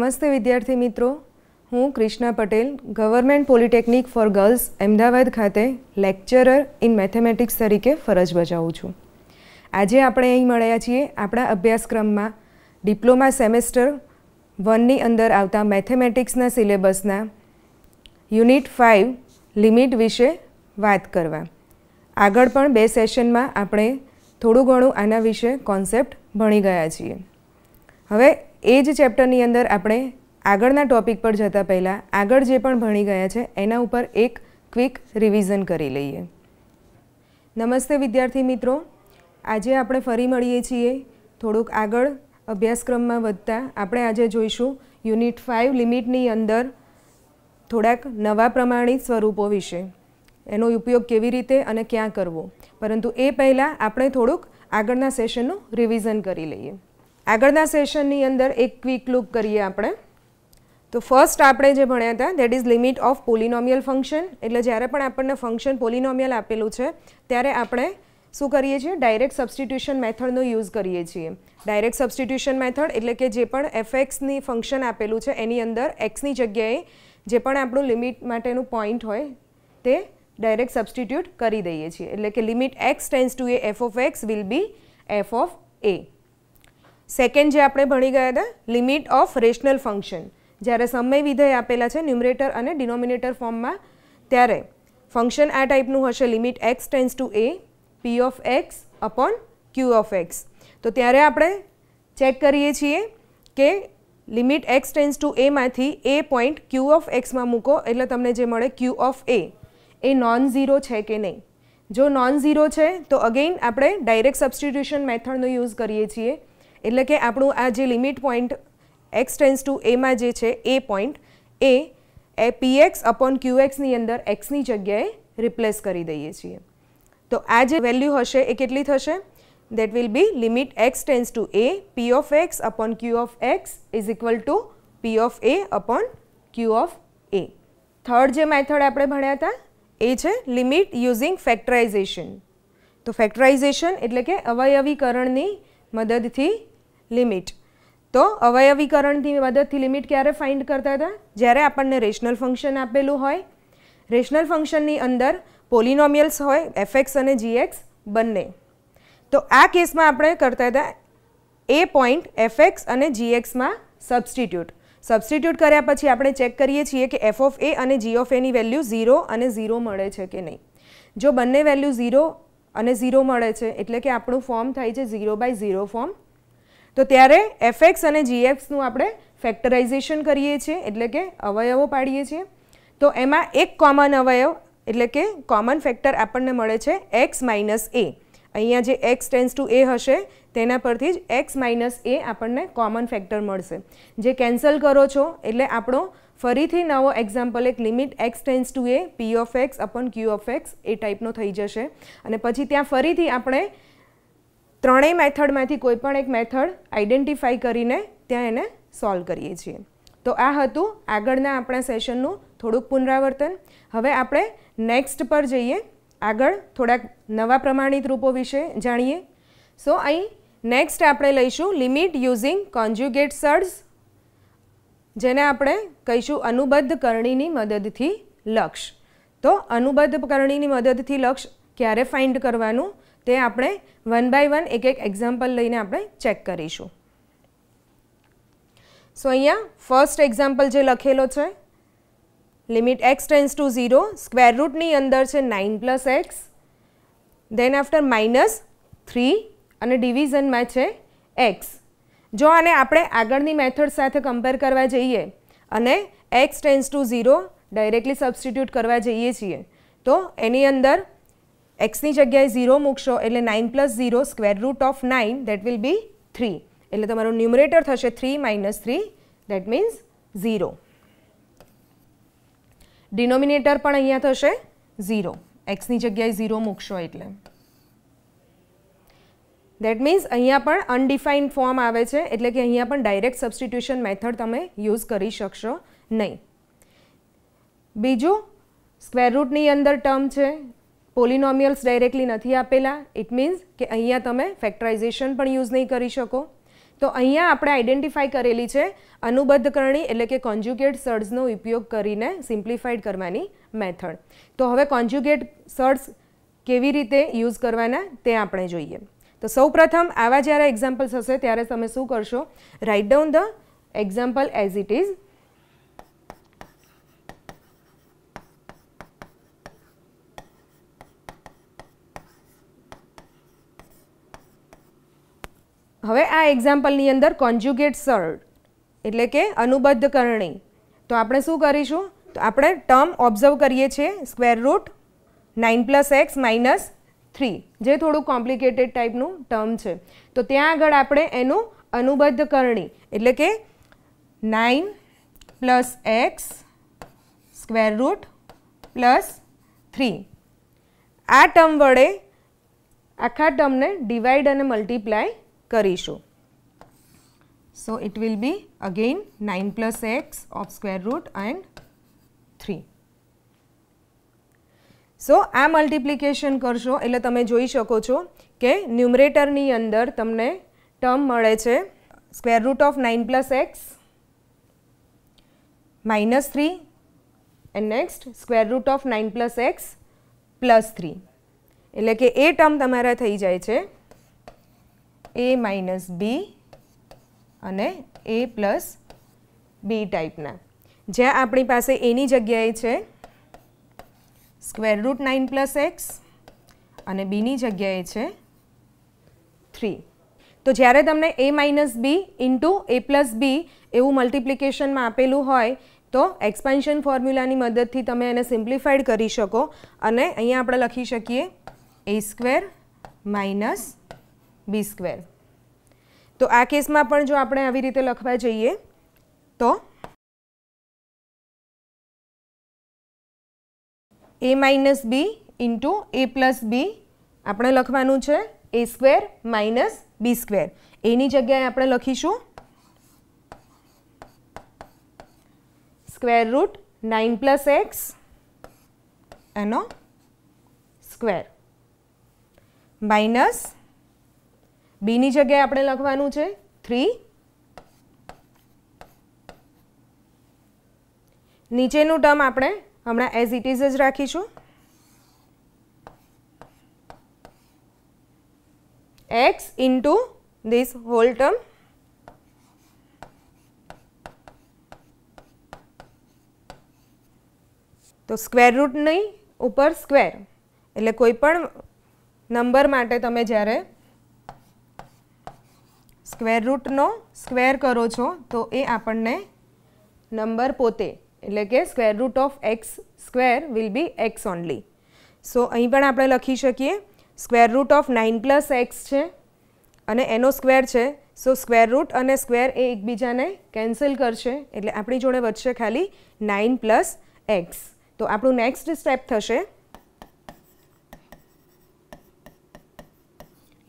નમસ્તે વિદ્યાર્થી મિત્રો હું Krishna Patel government polytechnic for girls Ahmedabad ખાતે લેક્ચરર ઇન મેથેમેટિક્સ તરીકે ફરજ બજાવું છું આજે આપણે અહીં મળ્યા છીએ આપણા અભ્યાસક્રમમાં ડિપ્લોમા સેમેસ્ટર વનની અંદર આવતા મેથેમેટિક્સના સિલેબસના યુનિટ ફાઇવ લિમિટ વિશે વાત કરવા આગળ પણ બે સેશનમાં આપણે થોડું ઘણું આના વિશે કોન્સેપ્ટ ભણી ગયા છીએ હવે એ જ ચેપ્ટરની અંદર આપણે આગળના ટોપિક પર જતાં પહેલાં આગળ જે પણ ભણી ગયા છે એના ઉપર એક ક્વિક રિવિઝન કરી લઈએ નમસ્તે વિદ્યાર્થી મિત્રો આજે આપણે ફરી મળીએ છીએ થોડુંક આગળ અભ્યાસક્રમમાં વધતા આપણે આજે જોઈશું યુનિટ ફાઇવ લિમિટની અંદર થોડાક નવા પ્રમાણિત સ્વરૂપો વિશે એનો ઉપયોગ કેવી રીતે અને ક્યાં કરવો પરંતુ એ પહેલાં આપણે થોડુંક આગળના સેશનનું રિવિઝન કરી લઈએ આગળના સેશનની અંદર એક ક્વિક લુક કરીએ આપણે તો ફર્સ્ટ આપણે જે ભણ્યા હતા that is limit of polynomial function એટલે જ્યારે પણ આપણને ફંક્શન પોલિનોમિયલ આપેલું છે ત્યારે આપણે શું કરીએ છીએ ડાયરેક્ટ સબસ્ટિટ્યુશન મેથડનો યુઝ કરીએ છીએ ડાયરેક્ટ સબસ્ટિટ્યુશન મેથડ એટલે કે જે પણ એફએક્સની ફંક્શન આપેલું છે એની અંદર એક્સની જગ્યાએ જે પણ આપણું લિમિટ માટેનું પોઈન્ટ હોય તે ડાયરેક્ટ સબસ્ટિટ્યુટ કરી દઈએ છીએ એટલે કે limit x tends to a f of x will be f of a second જે આપણે ભણી ગયા હતા લિમિટ ઓફ રેશનલ ફંક્શન જ્યારે સમય વિધેય આપેલા છે ન્યુમરેટર અને ડિનોમિનેટર ફોર્મમાં ત્યારે ફંક્શન આ ટાઈપનું હશે limit x tends to a p of x upon q of x તો ત્યારે આપણે ચેક કરીએ છીએ કે લિમિટ એક્સ ટેન્સ ટુ એમાંથી એ પોઈન્ટ ક્યુ ઓફ એક્સમાં મૂકો એટલે તમને જે મળે ક્યુ ઓફ એ એ નોન ઝીરો છે કે નહીં જો નોન ઝીરો છે તો અગેઇન આપણે ડાયરેક્ટ સબસ્ટિટ્યુશન મેથડનો યુઝ કરીએ છીએ એટલે કે આપણું આ જે limit point x tends to એમાં જે છે એ પોઈન્ટ એ એ એક્સ અપોન ક્યુ એક્સની અંદર એક્સની જગ્યાએ રિપ્લેસ કરી દઈએ છીએ તો આ જે વેલ્યુ હશે એ કેટલી થશે that will be limit x tends to a p of x upon q of x is equal to p of a upon q of a third જે મેથડ આપણે ભણ્યા હતા એ છે લિમિટ યુઝિંગ ફેક્ટરાઇઝેશન તો ફેક્ટરાઇઝેશન એટલે કે અવયવીકરણની મદદથી લિમિટ તો અવયવીકરણની મદદથી લિમિટ ક્યારે ફાઇન્ડ કરતા હતા જ્યારે આપણને રેશનલ ફંક્શન આપેલું હોય રેશનલ ફંક્શનની અંદર પોલિનોમિયલ્સ હોય એફએક્સ અને જીએક્સ બંને તો આ કેસમાં આપણે કરતા હતા એ પોઈન્ટ એફએક્સ અને જીએક્સમાં સબસ્ટિટ્યૂટ સબસ્ટિટ્યૂટ કર્યા પછી આપણે ચેક કરીએ છીએ કે એફ ઓફ એ અને જી ઓફ એની વેલ્યુ ઝીરો અને ઝીરો મળે છે કે નહીં જો બંને વેલ્યુ ઝીરો અને ઝીરો મળે છે એટલે કે આપણું ફોર્મ થાય છે ઝીરો બાય ઝીરો ફોર્મ તો ત્યારે એફએક્સ અને જીએક્સનું આપણે ફેક્ટરાઇઝેશન કરીએ છીએ એટલે કે અવયવો પાડીએ છીએ તો એમાં એક કોમન અવયવ એટલે કે કોમન ફેક્ટર આપણને મળે છે એક્સ માઇનસ એ અહીંયા જે એક્સ ટેન્સ ટુ એ હશે તેના પરથી જ એક્સ માઇનસ એ આપણને કોમન ફેક્ટર મળશે જે કેન્સલ કરો છો એટલે આપણો ફરીથી નવો એક્ઝામ્પલ એક limit x tends to a p of x upon q of x એ ટાઈપનો થઈ જશે અને પછી ત્યાં ફરીથી આપણે ત્રણેય મેથડમાંથી કોઈ પણ એક મેથડ આઈડેન્ટિફાઈ કરીને ત્યાં એને સોલ્વ કરીએ છીએ તો આ હતું આગળના આપણા સેશનનું થોડુંક પુનરાવર્તન હવે આપણે નેક્સ્ટ પર જઈએ આગળ થોડાક નવા પ્રમાણિત રૂપો વિશે જાણીએ સો અહીં નેક્સ્ટ આપણે લઈશું લિમિટ યુઝિંગ કોન્જ્યુગેટ સર્ડ્સ જેને આપણે કહીશું અનુબદ્ધ કરણીની મદદથી લક્ષ તો અનુબદ્ધ કરણીની મદદથી લક્ષ ક્યારે ફાઇન્ડ કરવાનું તે આપણે વન બાય વન એક એક એક્ઝામ્પલ લઈને આપણે ચેક કરીશું સો અહીંયા ફર્સ્ટ એક્ઝામ્પલ જે લખેલો છે limit x tends to zero square રૂટની અંદર છે nine plus x then after minus three અને ડિવિઝનમાં છે એક્સ જો આને આપણે આગળની મેથડ સાથે કમ્પેર કરવા જઈએ અને x tends to zero directly substitute કરવા જઈએ છીએ તો એની અંદર એક્સની જગ્યાએ ઝીરો મૂકશો એટલે nine plus zero square root of nine that will be three એટલે તમારો ન્યુમરેટર થશે three minus three that means zero denominator પણ અહીંયા થશે ઝીરો એક્સની જગ્યાએ ઝીરો મૂકશો એટલે દેટ મીન્સ અહીંયા પણ અનડિફાઇન ફોર્મ આવે છે એટલે કે અહીંયા પણ ડાયરેક્ટ સબસ્ટિટ્યુશન મેથડ તમે યુઝ કરી શકશો નહીં બીજું સ્ક્વેર રૂટની અંદર ટર્મ છે પોલિનોમિયલ્સ ડાયરેક્ટલી નથી આપેલા ઇટ મીન્સ કે અહીંયા તમે ફેક્ટરાઇઝેશન પણ યુઝ નહીં કરી શકો તો અહીંયા આપણે આઈડેન્ટિફાઈ કરેલી છે અનુબદ્ધ કરણી એટલે કે કોન્જ્યુગેટ સર્ડ્સનો ઉપયોગ કરીને સિમ્પ્લિફાઈડ કરવાની મેથડ તો હવે કોન્જ્યુગેટ સર્ડ્સ કેવી રીતે યુઝ કરવાના તે આપણે જોઈએ તો સૌપ્રથમ આવા જ્યારે એક્ઝામ્પલ્સ હશે ત્યારે તમે શું કરશો write down the example as it is હવે આ એક્ઝામ્પલની અંદર કોન્જ્યુગેટ સર્ડ એટલે કે અનુબદ્ધ કરણી તો આપણે શું કરીશું તો આપણે ટર્મ ઓબ્ઝર્વ કરીએ છીએ square root nine plus x minus three જે થોડું કોમ્પ્લિકેટેડ ટાઈપનું ટર્મ છે તો ત્યાં આગળ આપણે એનું અનુબદ્ધ કરણી એટલે કે nine plus x square root plus three આ ટર્મ વડે આખા ટર્મને ડિવાઈડ અને મલ્ટીપ્લાય કરીશું so it will be again nine plus x of square root and three so આ મલ્ટિપ્લિકેશન કરશો એટલે તમે જોઈ શકો છો કે ન્યુમરેટરની અંદર તમને ટર્મ મળે છે square root of nine plus x minus three and next square root of nine plus x plus three એટલે કે એ ટર્મ તમારા થઈ જાય છે એ માઇનસ બી અને એ પ્લસ બી ટાઈપના જ્યાં આપણી પાસે એની જગ્યાએ છે square root nine plus x અને બીની જગ્યાએ છે થ્રી તો જ્યારે તમને a minus b into a plus b એવું મલ્ટિપ્લિકેશનમાં આપેલું હોય તો એક્સપેન્શન ફોર્મ્યુલાની મદદથી તમે એને સિમ્પ્લિફાઈડ કરી શકો અને અહીંયા આપણે લખી શકીએ a square minus b square તો આ કેસમાં પણ જો આપણે આવી રીતે લખવા જઈએ તો a minus b into a plus b આપણે લખવાનું છે a square minus b square એની જગ્યાએ આપણે લખીશું square root nine plus x એનો સ્ક્વેર માઇનસ બીની જગ્યાએ આપણે લખવાનું છે થ્રી નીચેનું ટર્મ આપણે હમણાં એઝ ઇટ ઇઝ જ રાખીશું x into this whole term તો સ્ક્વેર રૂટની ઉપર સ્ક્વેર એટલે કોઈ પણ નંબર માટે તમે જ્યારે સ્ક્વેર રૂટનો સ્ક્વેર કરો છો તો એ આપણને નંબર પોતે એટલે કે square root of x square will be x only so અહીં પણ આપણે લખી શકીએ square root of nine plus x છે અને એનો સ્ક્વેર છે સો સ્ક્વેર રૂટ અને સ્ક્વેર એ એકબીજાને કેન્સલ કરશે એટલે આપણી જોડે વધશે ખાલી નાઇન પ્લસ એક્સ તો આપણું નેક્સ્ટ સ્ટેપ થશે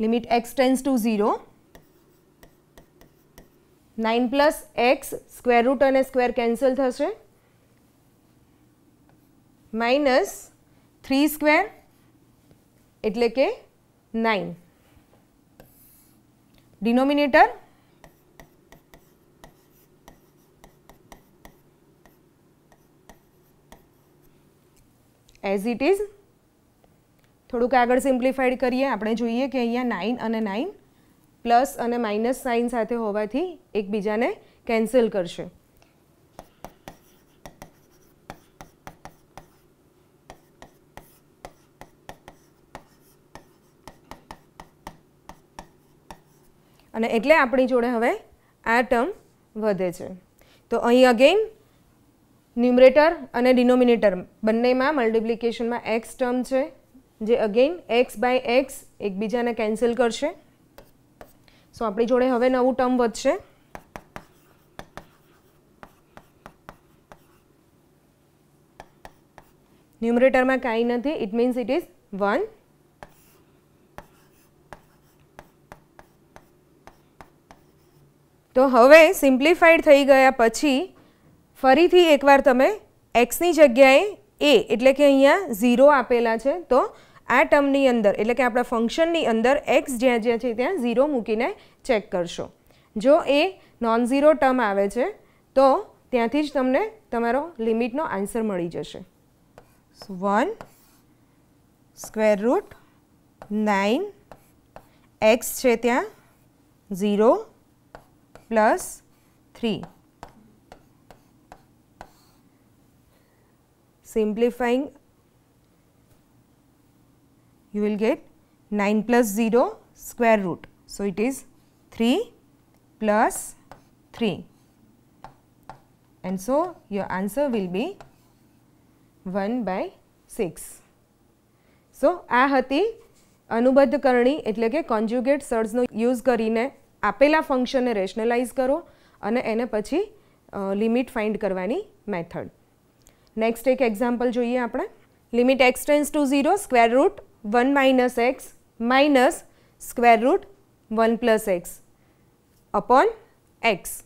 limit x tends to zero nine plus x square root અને સ્ક્વેર કેન્સલ થશે માઇનસ થ્રી સ્ક્વેર એટલે કે nine denominator as it is થોડુંક આગળ સિમ્પ્લિફાઈડ કરીએ આપણે જોઈએ કે અહીંયા નાઇન અને નાઇન પ્લસ અને માઇનસ સાઇન સાથે હોવાથી એકબીજાને કેન્સલ કરશે અને એટલે આપણી જોડે હવે આ ટર્મ વધે છે તો અહીં અગેન ન્યુમરેટર અને ડિનોમિનેટર બંનેમાં મલ્ટિપ્લિકેશનમાં એક્સ ટર્મ છે જે અગેન એક્સ બાય એક્સ એકબીજાને કેન્સલ કરશે સો આપણી જોડે હવે નવું ટર્મ વધશે ન્યુમરેટરમાં કાંઈ નથી it means it is one તો હવે સિમ્પ્લિફાઈડ થઈ ગયા પછી ફરીથી એકવાર તમે એક્સની જગ્યાએ એ એટલે કે અહીંયા ઝીરો આપેલા છે તો આ ટર્મની અંદર એટલે કે આપણા ફંક્શનની અંદર એક્સ જ્યાં જ્યાં છે ત્યાં ઝીરો મૂકીને ચેક કરશો જો એ નોન ઝીરો ટર્મ આવે છે તો ત્યાંથી જ તમને તમારો લિમિટનો આન્સર મળી જશે one square root nine x છે ત્યાં zero plus three simplifying you will get 9 plus 0 square root. So, it is 3 plus 3 and so your answer will be 1 by 6. So, આ હતી અનુબદ્ધ કરણી એટલે કે કોન્જ્યુગેટ સર્જનો યુઝ કરીને આપેલા ફંક્શનને રેશનલાઇઝ કરો અને એને પછી લિમિટ ફાઇન્ડ કરવાની મેથડ નેક્સ્ટ એક એક્ઝામ્પલ જોઈએ આપણે limit x to zero square root 1 minus x minus square root 1 plus x upon x.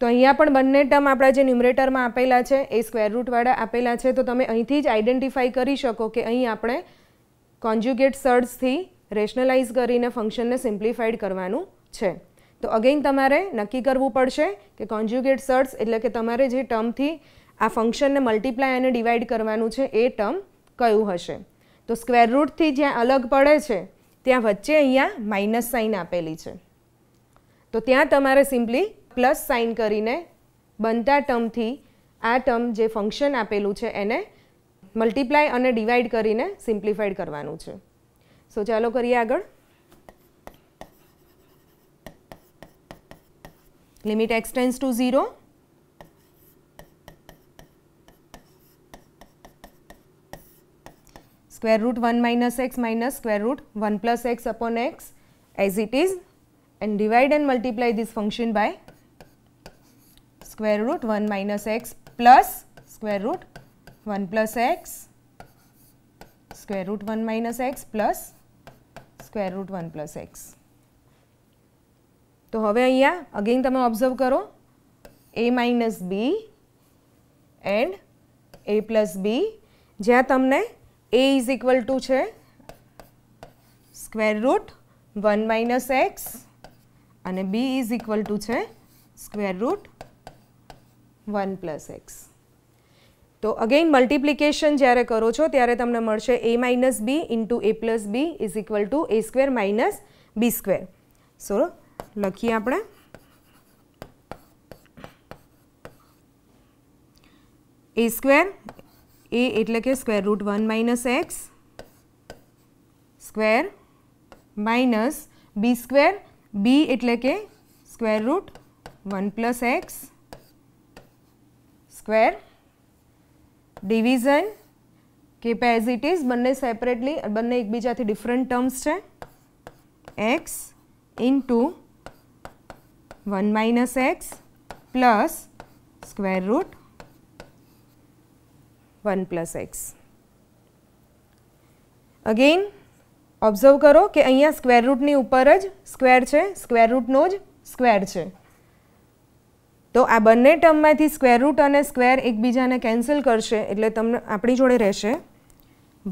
તો અહીંયા પણ બંને ટર્મ આપણા જે ન્યુમરેટરમાં આપેલા છે એ સ્ક્વેર રૂટવાળા આપેલા છે તો તમે અહીંથી જ આઈડેન્ટિફાઈ કરી શકો કે અહીં આપણે કોન્જ્યુગેટ સર્ડ્સથી રેશનલાઇઝ કરીને ફંક્શનને સિમ્પ્લિફાઈડ કરવાનું છે તો અગેઇન તમારે નક્કી કરવું પડશે કે કોન્જ્યુગેટ સર્ડ્સ એટલે કે તમારે જે ટર્મથી આ ફંક્શનને મલ્ટીપ્લાય અને ડિવાઈડ કરવાનું છે એ ટર્મ કયું હશે તો સ્ક્વેર રૂટથી જ્યાં અલગ પડે છે ત્યાં વચ્ચે અહીંયા માઇનસ સાઇન આપેલી છે તો ત્યાં તમારે સિમ્પલી પ્લસ સાઇન કરીને બનતા ટર્મથી આ ટર્મ જે ફંક્શન આપેલું છે એને મલ્ટીપ્લાય અને ડિવાઈડ કરીને સિમ્પ્લિફાઈડ કરવાનું છે સો ચાલો કરીએ આગળ limit x tends to zero square root 1 minus x minus square root 1 plus x upon x as it is and divide and multiply this function by square root 1 minus x plus square root 1 plus x square root 1 minus x plus square root one plus x તો હવે અહીંયા again તમે observe કરો a minus b and a plus b જ્યાં તમને a is equal to છે square root one minus x અને b is equal to છે square root one plus x તો અગેઇન મલ્ટિપ્લિકેશન જ્યારે કરો છો ત્યારે તમને મળશે a minus b into a plus b is equal to a square minus b square સો લખીએ આપણે એ સ્ક્વેર એ એટલે કે square root one minus x square minus b square b એટલે કે square root one plus x square division કે પેઝ it is બંને separately બંને એકબીજાથી ડિફરન્ટ ટર્મ્સ છે x into one minus x plus square root 1 plus x again observe કરો કે અહીંયા સ્ક્વેર રૂટની ઉપર જ સ્ક્વેર છે સ્ક્વેર રૂટનો જ સ્ક્વેર છે તો આ બંને ટર્મમાંથી સ્ક્વેર રૂટ અને સ્ક્વેર એકબીજાને કેન્સલ કરશે એટલે તમને આપણી જોડે રહેશે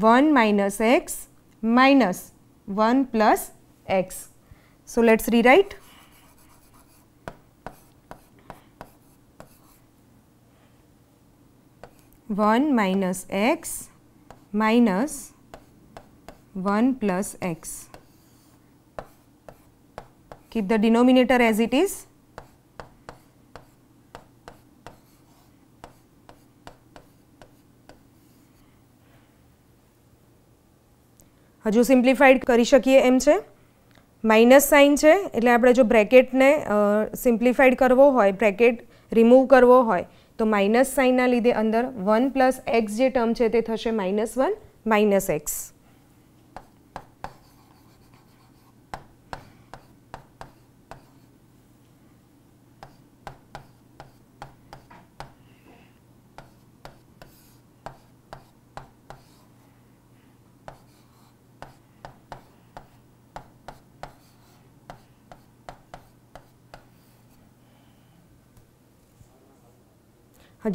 one minus x minus one plus x so let's rewrite 1 minus x minus 1 plus x. Keep the denominator as it is. હજુ સિમ્પ્લિફાઈડ કરી શકીએ એમ છે માઇનસ સાઇન છે એટલે આપણે જો બ્રેકેટને સિમ્પ્લિફાઈડ કરવો હોય બ્રેકેટ રિમૂવ કરવો હોય તો માઇનસ સાઇનના લીધે અંદર વન પ્લસ એક્સ જે ટર્મ છે તે થશે માઇનસ વન માઇનસ એક્સ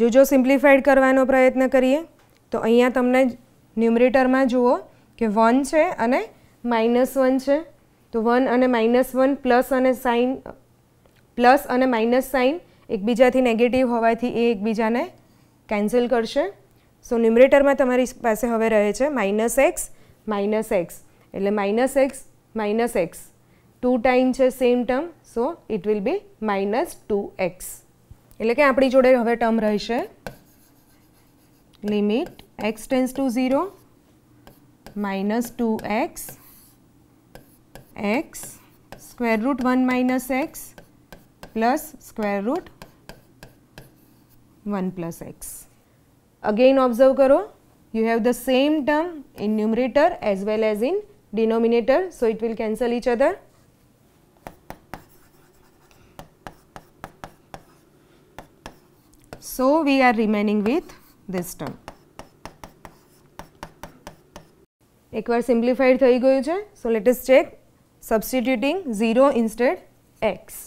હજુ જો સિમ્પ્લિફાઈડ કરવાનો પ્રયત્ન કરીએ તો અહીંયા તમને ન્યુમરેટરમાં જુઓ કે વન છે અને માઇનસ વન છે તો વન અને માઇનસ વન પ્લસ અને સાઇન પ્લસ અને માઇનસ સાઇન એકબીજાથી નેગેટિવ હોવાથી એ એકબીજાને કેન્સલ કરશે સો ન્યુમરેટરમાં તમારી પાસે હવે રહે છે માઇનસ એક્સ માઇનસ એક્સ એટલે minus x minus x two time છે same term so it will be minus two x એટલે કે આપણી જોડે હવે ટર્મ રહેશે limit x tends to zero minus two x x square root one minus x plus square root one plus x again observe કરો you have the same term in numerator as well as in denominator. So, it will cancel each other. So, we are remaining with this term. એકવાર simplified થઈ ગયું છે so let's check substituting 0 instead x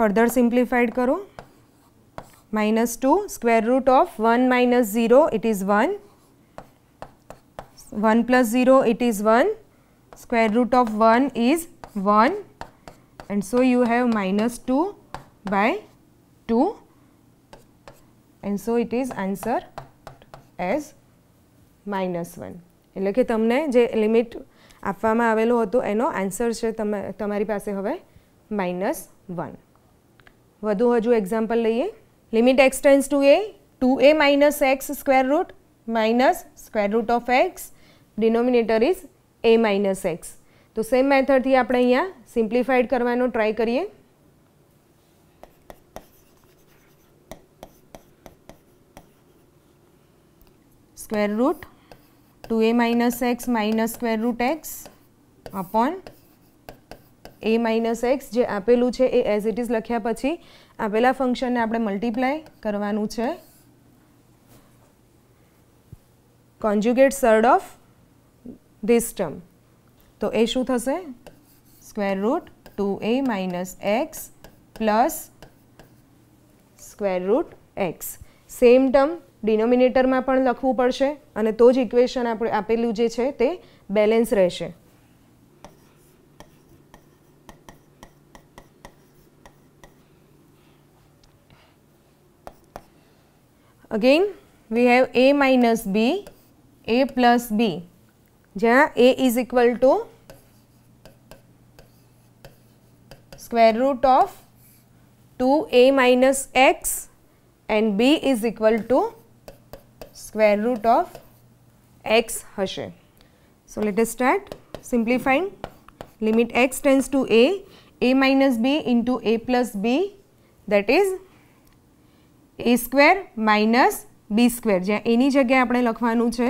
further simplified કરો minus 2 square root of 1 minus 0 it is 1 1 plus 0 it is 1 square root of 1 is 1 and so you have minus 2 by 2 and so it is answer as minus 1 એટલે કે તમને જે limit આપવામાં આવેલું હતું એનો answer છે તમારી પાસે હવે માઇનસ વન વધુ હજુ એક્ઝામ્પલ લઈએ limit x tends to a 2a minus x square root minus square root of x denominator is a minus x તો સેમ મેથડથી આપણે અહીંયા સિમ્પ્લિફાઈડ કરવાનો ટ્રાય કરીએ square root two a minus x minus square root x upon a minus x જે આપેલું છે એ as it is લખ્યા પછી આપેલા ફંક્શનને આપણે મલ્ટીપ્લાય કરવાનું છે conjugate surd of this term તો એ શું થશે square root two a minus x plus square root x same term ડિનોમિનેટરમાં પણ લખવું પડશે અને તો જ ઇક્વેશન આપણે આપેલું જે છે તે બેલેન્સ રહેશે again we have a minus b, a plus b જ્યાં a is equal to square root of 2a minus x and b is equal to square root of x હશે. So, let us start simplifying limit x tends to a, a minus b into a plus b that is a square minus b square જ્યાં એની જગ્યાએ આપણે લખવાનું છે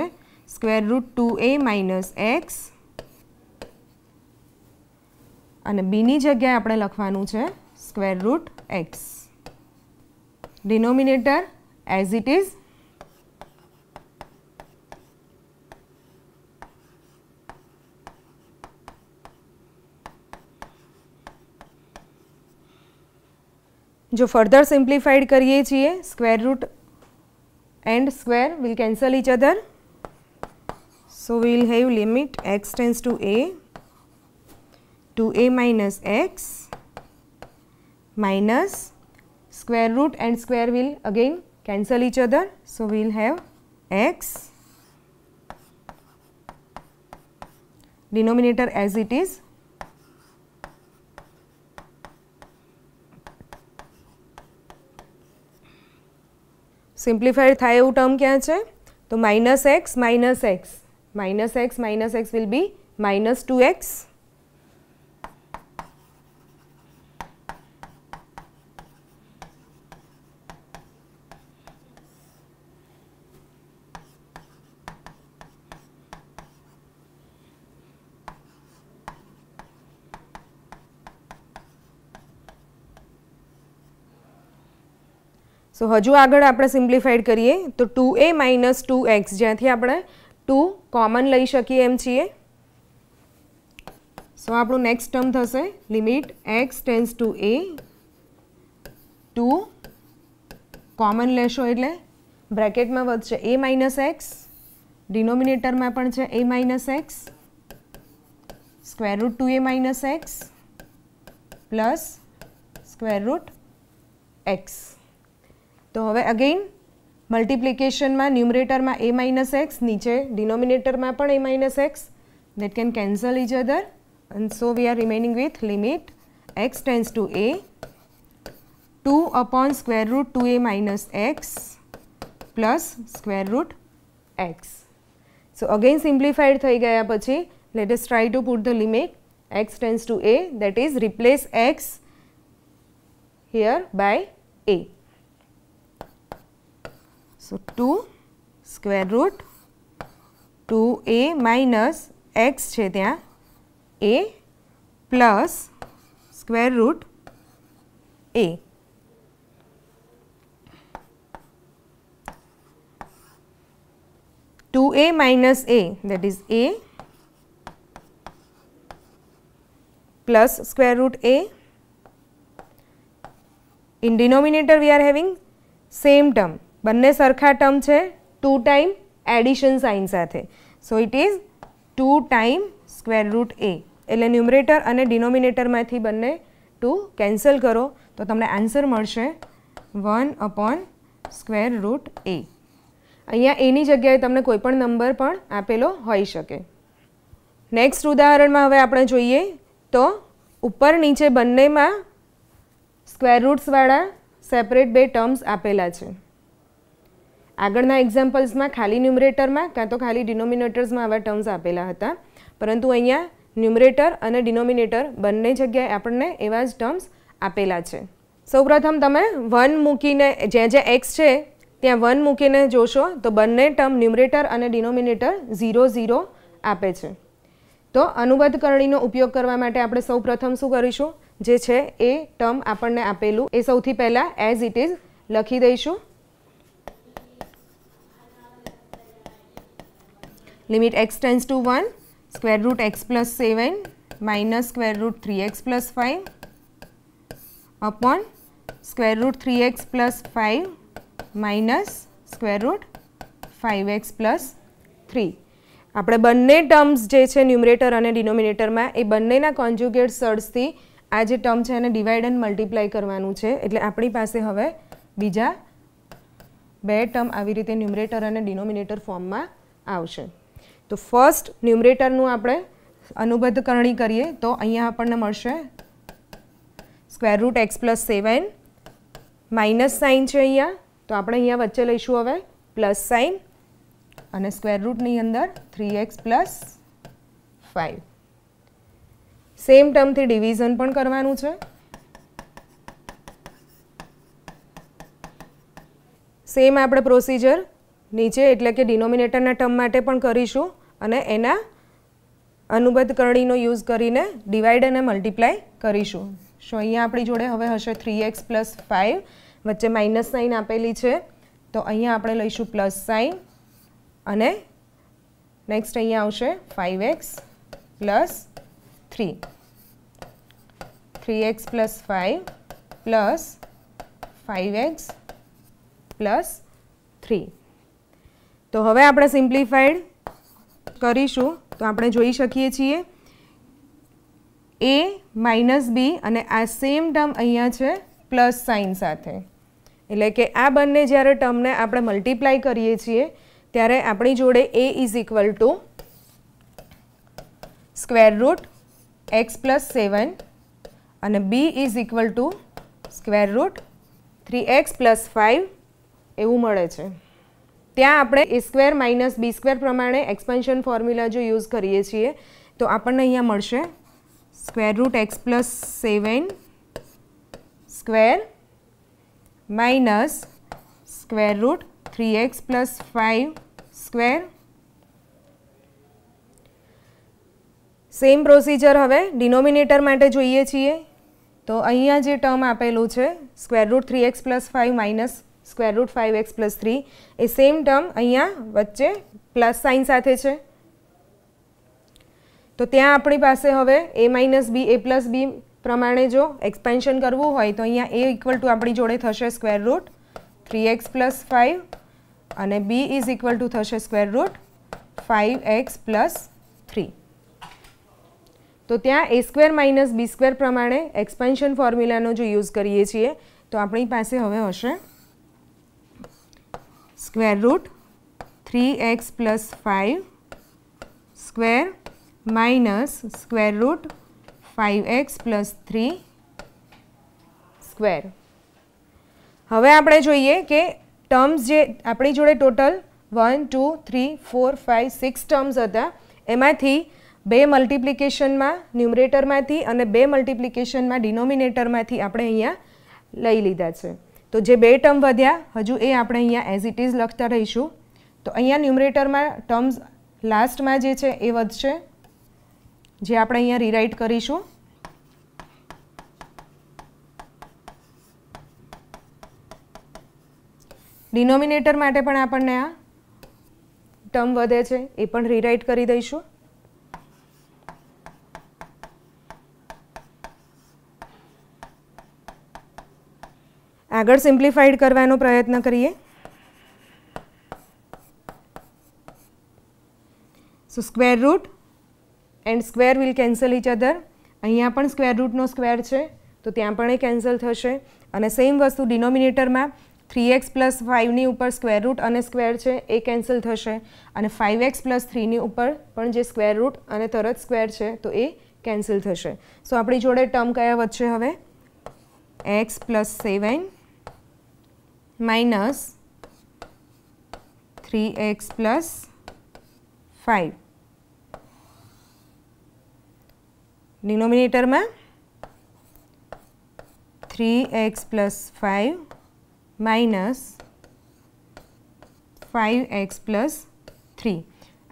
square root two a minus x અને બીની જગ્યાએ આપણે લખવાનું છે square root x denominator as it is જો ફર્ધર સિમ્પ્લિફાઈડ કરીએ છીએ square root and square will cancel each other. So, we will have limit x tends to a to a minus x minus square root and square will again cancel each other. So, we will have x denominator as it is simplified થાય એવું term ક્યાં છે તો minus x minus x minus x minus x will be minus two x so હજુ આગળ આપણે simplified કરીએ તો two a minus two x જ્યાંથી આપણે ટુ કોમન લઈ શકીએ એમ છીએ સો આપણું નેક્સ્ટ ટર્મ થશે limit x tends to a two common લેશો એટલે બ્રેકેટમાં વધશે એ માઇનસ એક્સ ડિનોમિનેટરમાં પણ છે a minus x square root two a minus x plus square root x તો હવે અગેઇન મલ્ટિપ્લિકેશનમાં ન્યુમરેટરમાં એ માઇનસ એક્સ નીચે ડિનોમિનેટરમાં પણ a minus x that can cancel each other and so we are remaining with limit x tends to a 2 upon square root 2a minus x plus square root x. So, again simplified થઈ ગયા પછી let us try to put the limit x tends to a that is replace x here by a. So, 2 square root 2 a minus x chhe a plus square root a. Two a minus a that is a plus square root a. In denominator we are having same term બંને સરખા term છે to time addition sign સાથે so it is two time square root a એટલે numerator અને ડિનોમિનેટરમાંથી બંને two cancel કરો તો તમને આન્સર મળશે one upon square root a અહીંયા એની જગ્યાએ તમને કોઈપણ નંબર પણ આપેલો હોઈ શકે નેક્સ્ટ ઉદાહરણમાં હવે આપણે જોઈએ તો ઉપર નીચે બંનેમાં સ્ક્વેર રૂટ્સવાળા સેપરેટ બે ટર્મ્સ આપેલા છે આગળના એક્ઝામ્પલ્સમાં ખાલી ન્યુમરેટરમાં કાં તો ખાલી ડિનોમિનેટર્સમાં આવા ટર્મ્સ આપેલા હતા પરંતુ અહીંયા ન્યુમરેટર અને ડિનોમિનેટર બંને જગ્યાએ આપણને એવા જ ટર્મ્સ આપેલા છે સૌપ્રથમ તમે વન મૂકીને જ્યાં જ્યાં એક્સ છે ત્યાં વન મૂકીને જોશો તો બંને ટર્મ ન્યુમરેટર અને ડિનોમિનેટર ઝીરો ઝીરો આપે છે તો અનુબદ્ધ કરણીનો ઉપયોગ કરવા માટે આપણે સૌપ્રથમ શું કરીશું જે છે એ ટર્મ આપણને આપેલું એ સૌથી પહેલાં એઝ ઇટ ઇઝ લખી દઈશું limit x tends to 1 square root x plus 7 minus square root 3x plus 5 upon square root 3x plus 5 minus square root 5x plus 3 આપણે બંને ટર્મ્સ જે છે ન્યુમરેટર અને ડિનોમિનેટરમાં એ બંનેના કોન્જ્યુગેટ સર્ડ્સથી આ જે ટર્મ છે એને ડિવાઈડ એન્ડ મલ્ટીપ્લાય કરવાનું છે એટલે આપણી પાસે હવે બીજા બે ટર્મ આવી રીતે ન્યુમરેટર અને ડિનોમિનેટર ફોર્મમાં આવશે તો ફર્સ્ટ ન્યુમરેટરનું આપણે અનુબદ્ધ કરણી કરીએ તો અહીંયા આપણને મળશે square root x plus seven minus sign છે અહીંયા તો આપણે અહીંયા વચ્ચે લઈશું હવે પ્લસ સાઇન અને સ્ક્વેર રૂટની અંદર three x plus five same ટર્મથી ડિવિઝન પણ કરવાનું છે સેમ આપણે પ્રોસિજર નીચે એટલે કે ડિનોમિનેટરના ટર્મ માટે પણ કરીશું અને એના અનુબદ્ધ કરણીનો યુઝ કરીને ડિવાઈડ અને મલ્ટીપ્લાય કરીશું સો અહીંયા આપણી જોડે હવે હશે થ્રી એક્સ પ્લસ ફાઇવ વચ્ચે માઇનસ સાઇન આપેલી છે તો અહીંયા આપણે લઈશું પ્લસ સાઇન અને નેક્સ્ટ અહીંયા આવશે five x plus three three x plus five plus five x plus three તો હવે આપણે સિમ્પ્લિફાઈડ કરીશું તો આપણે જોઈ શકીએ છીએ એ માઇનસ બી અને આ સેમ ટર્મ અહીંયા છે પ્લસ સાઇન સાથે એટલે કે આ બંને જ્યારે ટર્મને આપણે મલ્ટીપ્લાય કરીએ છીએ ત્યારે આપણી જોડે a is equal to square root x plus seven અને b is equal to square root three x plus five એવું મળે છે ત્યાં આપણે a square minus b square પ્રમાણે એક્સપેન્શન ફોર્મ્યુલા જો યુઝ કરીએ છીએ તો આપણને અહીંયા મળશે square root x plus seven square minus square root three x plus five square same procedure હવે ડિનોમિનેટર માટે જોઈએ છીએ તો અહીંયા જે ટર્મ આપેલું છે square root three x plus five minus square root five x plus three એ સેમ ટર્મ અહીંયા વચ્ચે પ્લસ સાઇન સાથે છે તો ત્યાં આપણી પાસે હવે એ માઇનસ બી એ પ્લસ બી પ્રમાણે જો એક્સપેન્શન કરવું હોય તો અહીંયા એ ઇક્વલ ટુ આપણી જોડે થશે square root three x plus five અને બી ઇઝ ઇક્વલ ટુ થશે square root five x plus three તો ત્યાં a square minus b square પ્રમાણે એક્સપેન્શન ફોર્મ્યુલાનો જો યુઝ કરીએ છીએ તો આપણી પાસે હવે હશે square root 3x plus 5 square minus square root 5x plus 3 square. હવે આપણે જોઈએ કે ટર્મ્સ જે આપણી જોડે total one two three four five six terms હતા એમાંથી બે મલ્ટિપ્લિકેશનમાં ન્યુમરેટરમાંથી અને બે મલ્ટિપ્લિકેશનમાં ડિનોમિનેટરમાંથી આપણે અહીંયા લઈ લીધા છે તો જે બે ટર્મ વધ્યા હજુ એ આપણે અહીંયા એઝ ઇટ ઇઝ લખતા રહીશું તો અહીંયા ન્યુમરેટરમાં ટર્મ્સ લાસ્ટમાં જે છે એ વધશે જે આપણે અહીંયા રીરાઇટ કરીશું ડિનોમિનેટર માટે પણ આપણને આ ટર્મ વધે છે એ પણ રીરાઇટ કરી દઈશું આગળ સિમ્પ્લિફાઈડ કરવાનો પ્રયત્ન કરીએ so square root and square will cancel each other અહીંયા પણ સ્ક્વેર રૂટનો સ્ક્વેર છે તો ત્યાં પણ એ કેન્સલ થશે અને સેમ વસ્તુ ડિનોમિનેટરમાં થ્રી એક્સ પ્લસ ફાઇવની ઉપર સ્ક્વેર રૂટ અને સ્ક્વેર છે એ કેન્સલ થશે અને ફાઇવ એક્સ પ્લસ થ્રીની ઉપર પણ જે સ્ક્વેર રૂટ અને તરત સ્ક્વેર છે તો એ કેન્સલ થશે સો આપણી જોડે ટર્મ કયા વધશે હવે x plus seven minus three x plus five ડિનોમિનેટરમાં three x plus five minus five x plus three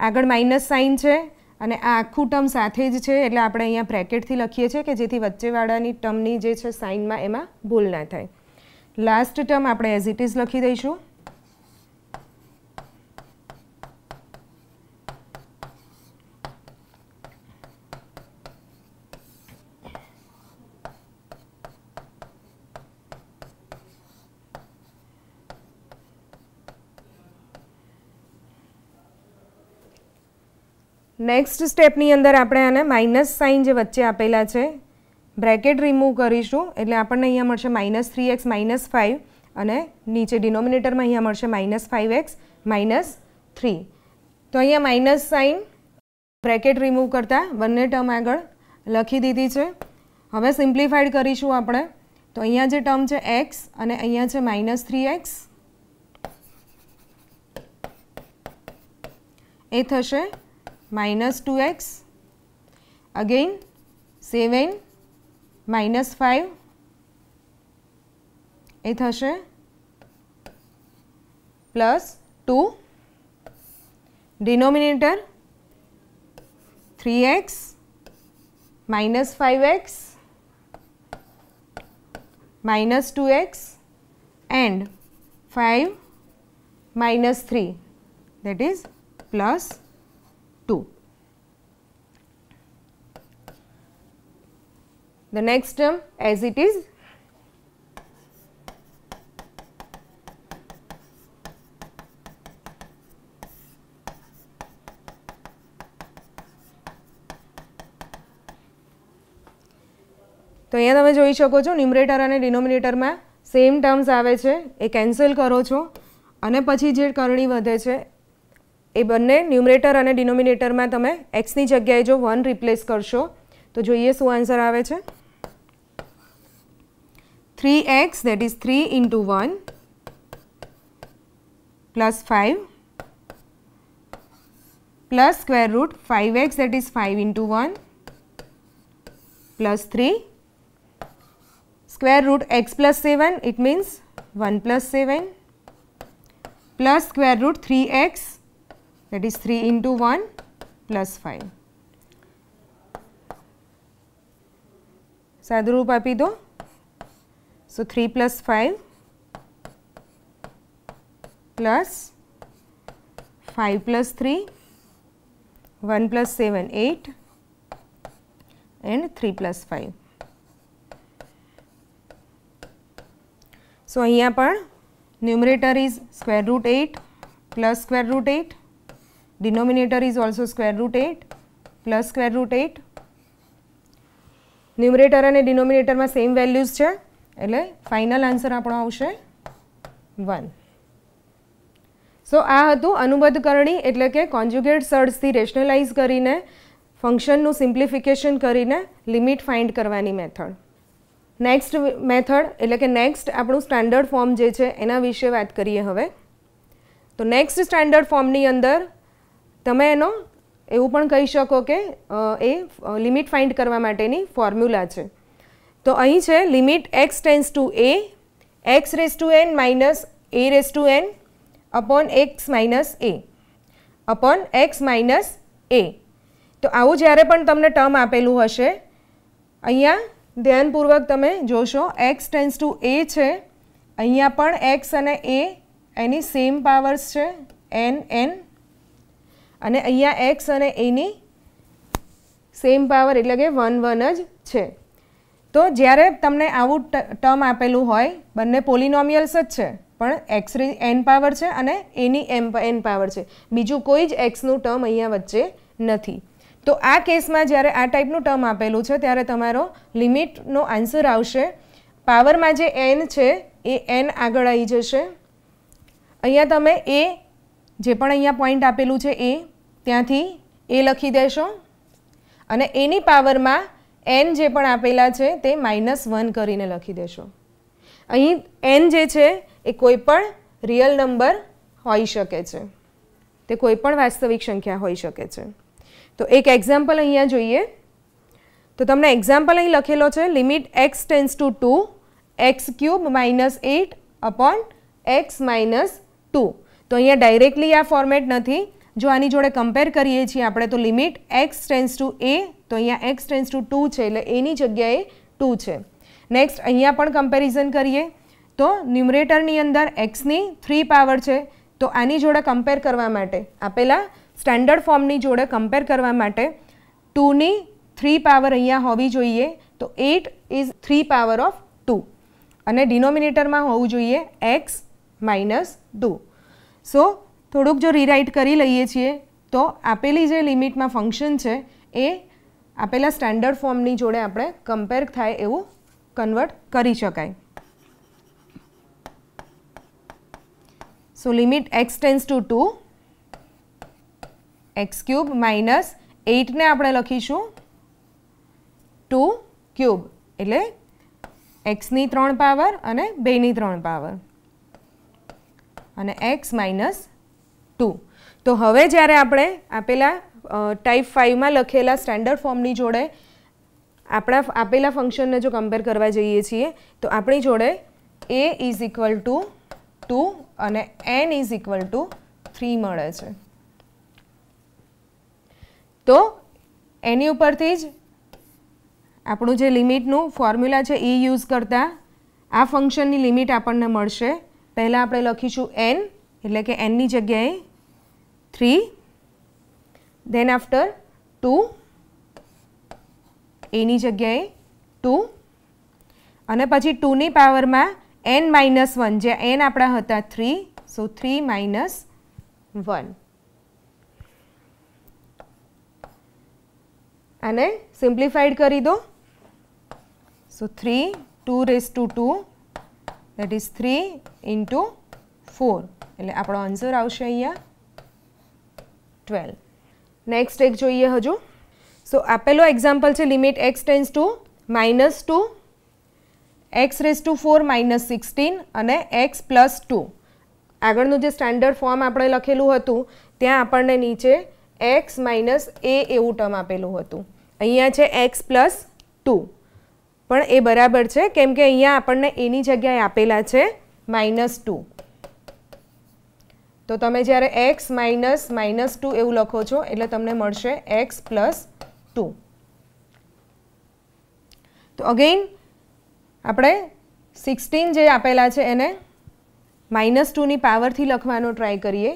આગળ માઇનસ સાઇન છે અને આ આખું ટર્મ સાથે જ છે એટલે આપણે અહીંયા બ્રેકેટથી લખીએ છીએ કે જેથી વચ્ચેવાળાની ટર્મની જે છે સાઇનમાં એમાં ભૂલ ના થાય લાસ્ટ ટર્મ આપણે એઝ ઇટ ઇઝ લખી દઈશું નેક્સ્ટ સ્ટેપની અંદર આપણે આને માઇનસ સાઇન જે વચ્ચે આપેલા છે બ્રેકેટ રિમૂવ કરીશું એટલે આપણને અહીંયા મળશે minus three x minus five અને નીચે ડિનોમિનેટરમાં અહીંયા મળશે minus five x minus three તો અહીંયા માઇનસ સાઇન બ્રેકેટ રિમૂવ કરતાં બંને ટર્મ આગળ લખી દીધી છે હવે સિમ્પ્લિફાઈડ કરીશું આપણે તો અહીંયા જે ટર્મ છે એક્સ અને અહીંયા છે માઇનસ થ્રી એક્સ એ થશે minus two x again seven minus 5 a 2 denominator 3x minus 5x minus 2x and 5 minus 3 that is plus plus. the next term as it is તો અહીંયા તમે જોઈ શકો છો ન્યુમરેટર અને ડિનોમિનેટરમાં સેમ ટર્મ્સ આવે છે એ કેન્સલ કરો છો અને પછી જે કરણી વધે છે એ બંને ન્યુમરેટર અને ડિનોમિનેટરમાં તમે એક્સની જગ્યાએ જો વન રિપ્લેસ કરશો તો જોઈએ શું આન્સર આવે છે 3x that is 3 into 1 plus 5 plus square root 5x that is 5 into 1 plus 3 square root x plus 7 it means 1 plus 7 plus square root 3x that is 3 into 1 plus 5. Sadrup api do so, 3 plus 5 plus 5 plus 3, 1 plus 7 8 and 3 plus 5. So, here, numerator is square root 8 plus square root 8, denominator is also square root 8 plus square root 8. and denominator ડિનોમિનેટરમાં same values છે એટલે final answer આપણો આવશે one સો આ હતું અનુબદ્ધ કરણી એટલે કે conjugate સર્ડ્સથી રેશનલાઇઝ કરીને ફંક્શનનું સિમ્પ્લિફિકેશન કરીને લિમિટ ફાઇન્ડ કરવાની મેથડ નેક્સ્ટ મેથડ એટલે કે નેક્સ્ટ આપણું સ્ટાન્ડર્ડ ફોર્મ જે છે એના વિશે વાત કરીએ હવે તો નેક્સ્ટ સ્ટાન્ડર્ડ ફોર્મની અંદર તમે એનો એવું પણ કહી શકો કે એ લિમિટ ફાઇન્ડ કરવા માટેની ફોર્મ્યુલા છે તો અહીં છે limit x tends to a x raise to n minus a raise to n upon x minus a upon x minus a તો આવું જ્યારે પણ તમને ટર્મ આપેલું હશે અહીંયા ધ્યાનપૂર્વક તમે જોશો એક્સ ટેન્સ ટુ એ છે અહીંયા પણ એક્સ અને એ એની સેમ પાવર્સ છે એન એન અને અહીંયા એક્સ અને એની સેમ પાવર એટલે કે વન વન જ છે તો જ્યારે તમને આવું ટર્મ આપેલું હોય બંને પોલિનોમિયલ્સ જ છે પણ એક્સ રી એન પાવર છે અને એની એમ એન પાવર છે બીજું કોઈ જ એક્સનું ટર્મ અહીંયા વચ્ચે નથી તો આ કેસમાં જ્યારે આ ટાઈપનું ટર્મ આપેલું છે ત્યારે તમારો લિમિટનો આન્સર આવશે પાવરમાં જે એન છે એ એન આગળ આવી જશે અહીંયા તમે એ જે પણ અહીંયા પોઈન્ટ આપેલું છે એ ત્યાંથી એ લખી દેશો અને એની પાવરમાં એન જે પણ આપેલા છે તે માઇનસ વન કરીને લખી દેશો અહીં એન જે છે એ કોઈ પણ રિયલ નંબર હોઈ શકે છે તે કોઈ પણ વાસ્તવિક સંખ્યા હોઈ શકે છે તો એક એક્ઝામ્પલ અહીંયા જોઈએ તો તમને એક્ઝામ્પલ અહીં લખેલો છે limit x tends to two x cube minus eight upon x minus two તો અહીંયા ડાયરેક્ટલી આ ફોર્મેટ નથી જો આની જોડે કમ્પેર કરીએ છીએ આપણે તો limit x tends to a તો અહીંયા એક્સ ટેન્સ ટુ ટુ છે એટલે એની જગ્યાએ ટુ છે નેક્સ્ટ અહીંયા પણ કમ્પેરિઝન કરીએ તો ન્યુમરેટરની અંદર એક્સની થ્રી પાવર છે તો આની જોડે કમ્પેર કરવા માટે આપેલા સ્ટેન્ડર્ડ ફોર્મની જોડે કમ્પેર કરવા માટે ટુની થ્રી પાવર અહીંયા હોવી જોઈએ તો eight is three power of two અને ડિનોમિનેટરમાં હોવું જોઈએ એક્સ માઇનસ ટુ સો થોડુંક જો રીરાઇટ કરી લઈએ છીએ તો આપેલી જે લિમિટમાં ફંક્શન છે એ આપેલા સ્ટાન્ડર્ડ ફોર્મની જોડે આપણે કમ્પેર થાય એવું કન્વર્ટ કરી શકાય so limit x tends to two x cube minus એઇટને આપણે લખીશું ટુ ક્યુબ એટલે એક્સની ત્રણ પાવર અને બેની ત્રણ પાવર અને એક્સ માઇનસ ટુ તો હવે જ્યારે આપણે આપેલા ટાઈપ ફાઇવમાં લખેલા સ્ટેન્ડર્ડ ફોર્મની જોડે આપણા આપેલા ફંક્શનને જો કમ્પેર કરવા જઈએ છીએ તો આપણી જોડે a is equal to two અને n is equal to three મળે છે તો એની ઉપરથી જ આપણું જે લિમિટનું ફોર્મ્યુલા છે એ e યુઝ કરતાં આ ફંક્શનની લિમિટ આપણને મળશે પહેલાં આપણે લખીશું એન એટલે કે એનની જગ્યાએ થ્રી ધેન આફ્ટર ટુ એની જગ્યાએ ટુ અને પછી ટુની પાવરમાં એન માઇનસ વન જે એન આપણા હતા three so three minus one અને સિમ્પ્લિફાઈડ કરી દો so three two raise to two that is three into four એટલે આપણો આન્સર આવશે અહીંયા ટ્વેલ્વ નેક્સ્ટ એક જોઈએ હજુ સો આપેલો એક્ઝામ્પલ છે limit x tends to minus two x raise to four minus sixteen અને એક્સ પ્લસ ટુ આગળનું જે સ્ટાન્ડર્ડ ફોર્મ આપણે લખેલું હતું ત્યાં આપણને નીચે એક્સ માઇનસ એ એવું ટર્મ આપેલું હતું અહીંયા છે એક્સ પ્લસ ટુ પણ એ બરાબર છે કેમ કે અહીંયા આપણને એની જગ્યાએ આપેલા છે માઇનસ ટુ તો તમે જ્યારે એક્સ માઇનસ માઇનસ ટુ એવું લખો છો એટલે તમને મળશે એક્સ પ્લસ ટુ તો અગેઇન આપણે સિક્સટીન જે આપેલા છે એને માઇનસ ટુની પાવરથી લખવાનો ટ્રાય કરીએ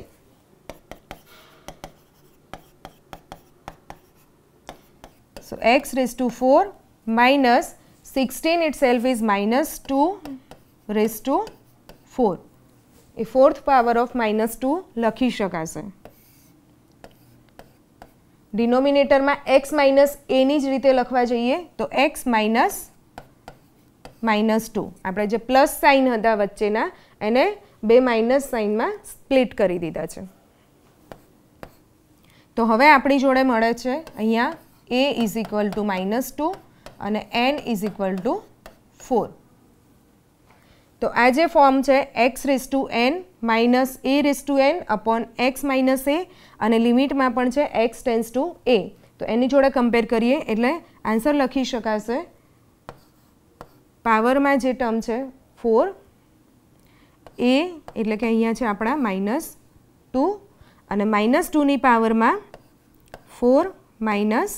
so x raise to four minus sixteen itself is minus two raise to four એ fourth power of minus two લખી શકાશે ડિનોમિનેટરમાં એક્સ માઇનસ એની જ રીતે લખવા જઈએ તો એક્સ માઇનસ માઇનસ ટુ આપણે જે પ્લસ સાઇન હતા વચ્ચેના એને બે માઇનસ સાઇનમાં સ્પ્લિટ કરી દીધા છે તો હવે આપણી જોડે મળે છે અહીંયા a is equal to minus two અને n is equal to four તો આ જે ફોર્મ છે x raise to n minus a raise to n upon x minus a અને લિમિટમાં પણ છે એક્સ ટેન્સ ટુ એ તો એની જોડે કમ્પેર કરીએ એટલે આન્સર લખી શકાશે પાવરમાં જે ટર્મ છે ફોર એ એટલે કે અહીંયા છે આપણા માઇનસ ટુ અને માઇનસ ટુની પાવરમાં ફોર માઇનસ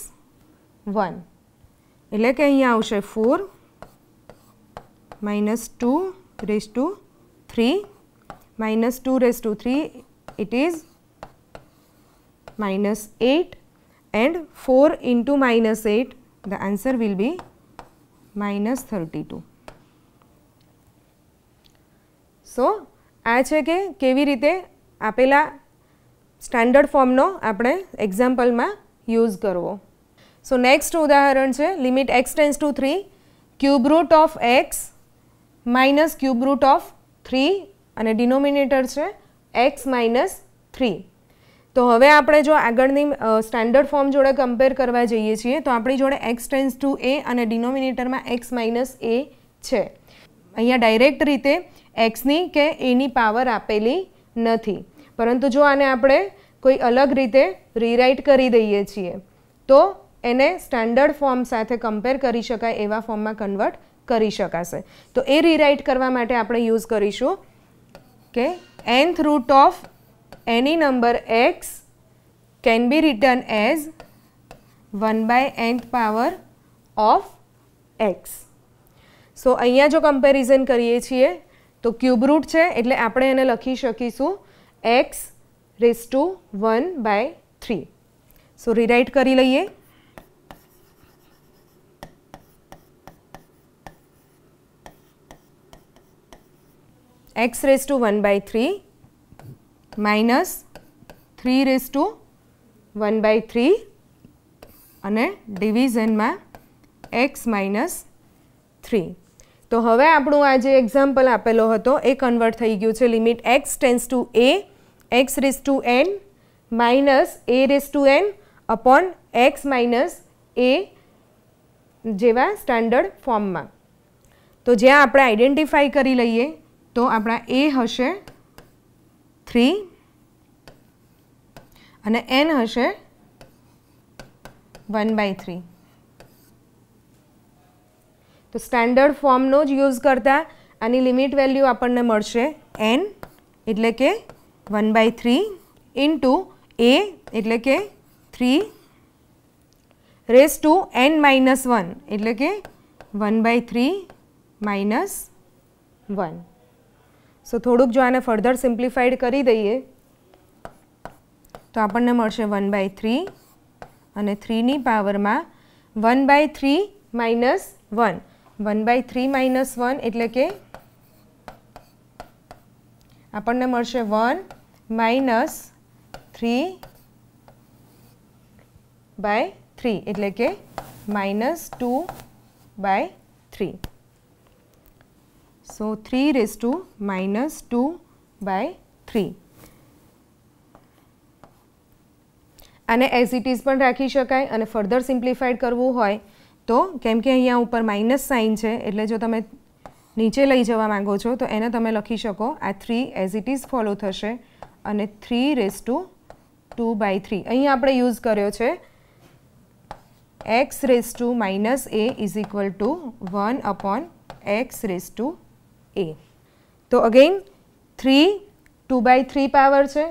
વન એટલે કે અહીંયા આવશે four minus two raised to 3 minus 2 raised to 3 it is minus 8 and 4 into minus 8 the answer will be minus 32. So આ છે કે કેવી રીતે આપેલા સ્ટાન્ડર્ડ ફોર્મનો આપણે એક્ઝામ્પલમાં યુઝ કરવો સો નેક્સ્ટ ઉદાહરણ છે limit x tends to three cube root of x minus cube root of three અને ડિનોમિનેટર છે એક્સ માઇનસ થ્રી તો હવે આપણે જો આગળની સ્ટાન્ડર્ડ ફોર્મ જોડે કમ્પેર કરવા જઈએ છીએ તો આપણી જોડે એક્સ ટેન્સ ટુ એ અને ડિનોમિનેટરમાં એક્સ માઇનસ એ છે અહીંયા ડાયરેક્ટ રીતે એક્સની કે એની પાવર આપેલી નથી પરંતુ જો આને આપણે કોઈ અલગ રીતે રીરાઇટ કરી દઈએ છીએ તો એને સ્ટાન્ડર્ડ ફોર્મ સાથે કમ્પેર કરી શકાય એવા ફોર્મમાં કન્વર્ટ કરી શકાશે તો એ રીરાઇટ કરવા માટે આપણે યુઝ કરીશું કે nth root of any number x can be return as one by nth power of x so અહીંયા જો કમ્પેરિઝન કરીએ છીએ તો ક્યુબ રૂટ છે એટલે આપણે એને લખી શકીશું x raise to one by three so rewrite કરી લઈએ x raised to 1 by 3 minus 3 raised to 1 by 3 અને ડિવિઝનમાં x માઇનસ થ્રી તો હવે આપણું આ જે એક્ઝામ્પલ આપેલો હતો એ કન્વર્ટ થઈ ગયું છે limit x tends to a x raise to n minus a raise to n upon x minus a જેવા સ્ટાન્ડર્ડ ફોર્મમાં તો જ્યાં આપણે આઈડેન્ટિફાઈ કરી લઈએ તો આપણા એ હશે થ્રી અને એન હશે વન બાય થ્રી તો સ્ટેન્ડર્ડ ફોર્મનો જ યુઝ કરતા આની લિમિટ વેલ્યુ આપણને મળશે એન એટલે કે one by three into a એટલે કે three raise to n minus one એટલે કે one by three minus one so થોડુંક જો આને ફર્ધર સિમ્પ્લિફાઈડ કરી દઈએ તો આપણને મળશે વન બાય થ્રી અને થ્રીની પાવરમાં one by three minus one one by three minus one એટલે કે આપણને મળશે one minus three by three એટલે કે minus two by three So, 3 raised to minus 2 by 3. અને એઝ ઇટ ઇઝ પણ રાખી શકાય અને ફર્ધર સિમ્પ્લિફાઈડ કરવું હોય તો કેમ કે અહીંયા ઉપર માઇનસ સાઇન છે એટલે જો તમે નીચે લઈ જવા માંગો છો તો એને તમે લખી શકો આ three as it is follow થશે અને three raise to two by three અહીંયા આપણે યુઝ કર્યો છે x raise to minus a is equal to one upon x raise to a તો again three two by three power છે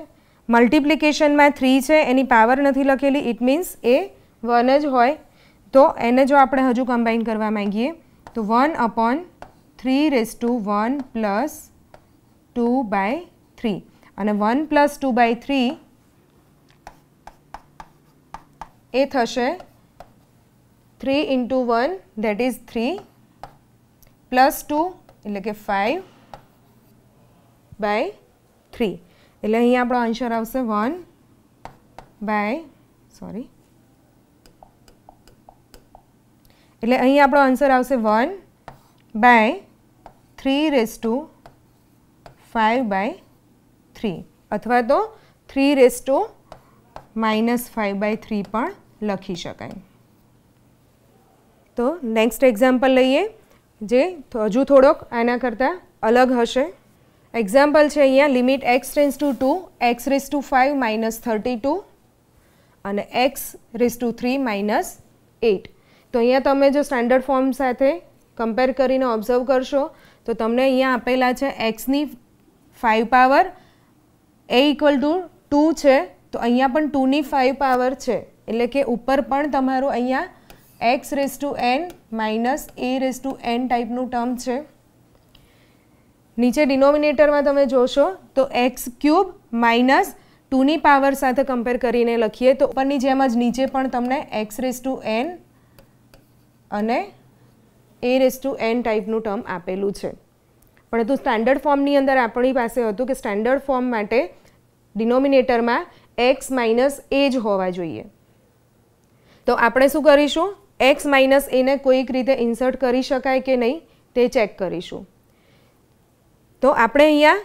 મલ્ટિપ્લિકેશનમાં three છે એની પાવર નથી લખેલી ઇટ મીન્સ એ વન જ હોય તો એને જો આપણે હજુ કમ્બાઈન કરવા માંગીએ તો one upon three raise to one plus two by three અને one plus two by three એ થશે three into one that is three plus two એટલે કે ફાઇવ બાય થ્રી એટલે અહીં આપણો આન્સર આવશે વન બાય સોરી એટલે અહીં આપણો આન્સર આવશે one by three raise to five by three અથવા તો three raise to minus five by three પણ લખી શકાય તો નેક્સ્ટ એક્ઝામ્પલ લઈએ જે હજુ થોડોક એના કરતાં અલગ હશે એક્ઝામ્પલ છે અહીંયા limit x tends to two x raise to five minus thirty two અને x raise to three minus eight તો અહીંયા તમે જો સ્ટાન્ડર્ડ ફોર્મ સાથે કમ્પેર કરીને ઓબ્ઝર્વ કરશો તો તમને અહીંયા આપેલા છે એક્સની five power a equal to two છે તો અહીંયા પણ ટુની ફાઇવ પાવર છે એટલે કે ઉપર પણ તમારું અહીંયા x raise to n minus a raise to n ટાઈપનું ટર્મ છે નીચે ડિનોમિનેટરમાં તમે જોશો તો એક્સ ક્યુબ માઇનસ ટુની પાવર સાથે કમ્પેર કરીને લખીએ તો ઉપરની જેમ જ નીચે પણ તમને એક્સ રેસ ટુ એન અને એ રેસ ટુ એન ટાઈપનું ટર્મ આપેલું છે પણ પરંતુ સ્ટાન્ડર્ડ ફોર્મની અંદર આપણી પાસે હતું કે સ્ટાન્ડર્ડ ફોર્મ માટે ડિનોમિનેટરમાં એક્સ માઇનસ એ જ હોવા જોઈએ તો આપણે શું કરીશું એક્સ માઇનસ એને કોઈક રીતે ઇન્સર્ટ કરી શકાય કે નહીં તે ચેક કરીશું તો આપણે અહીંયા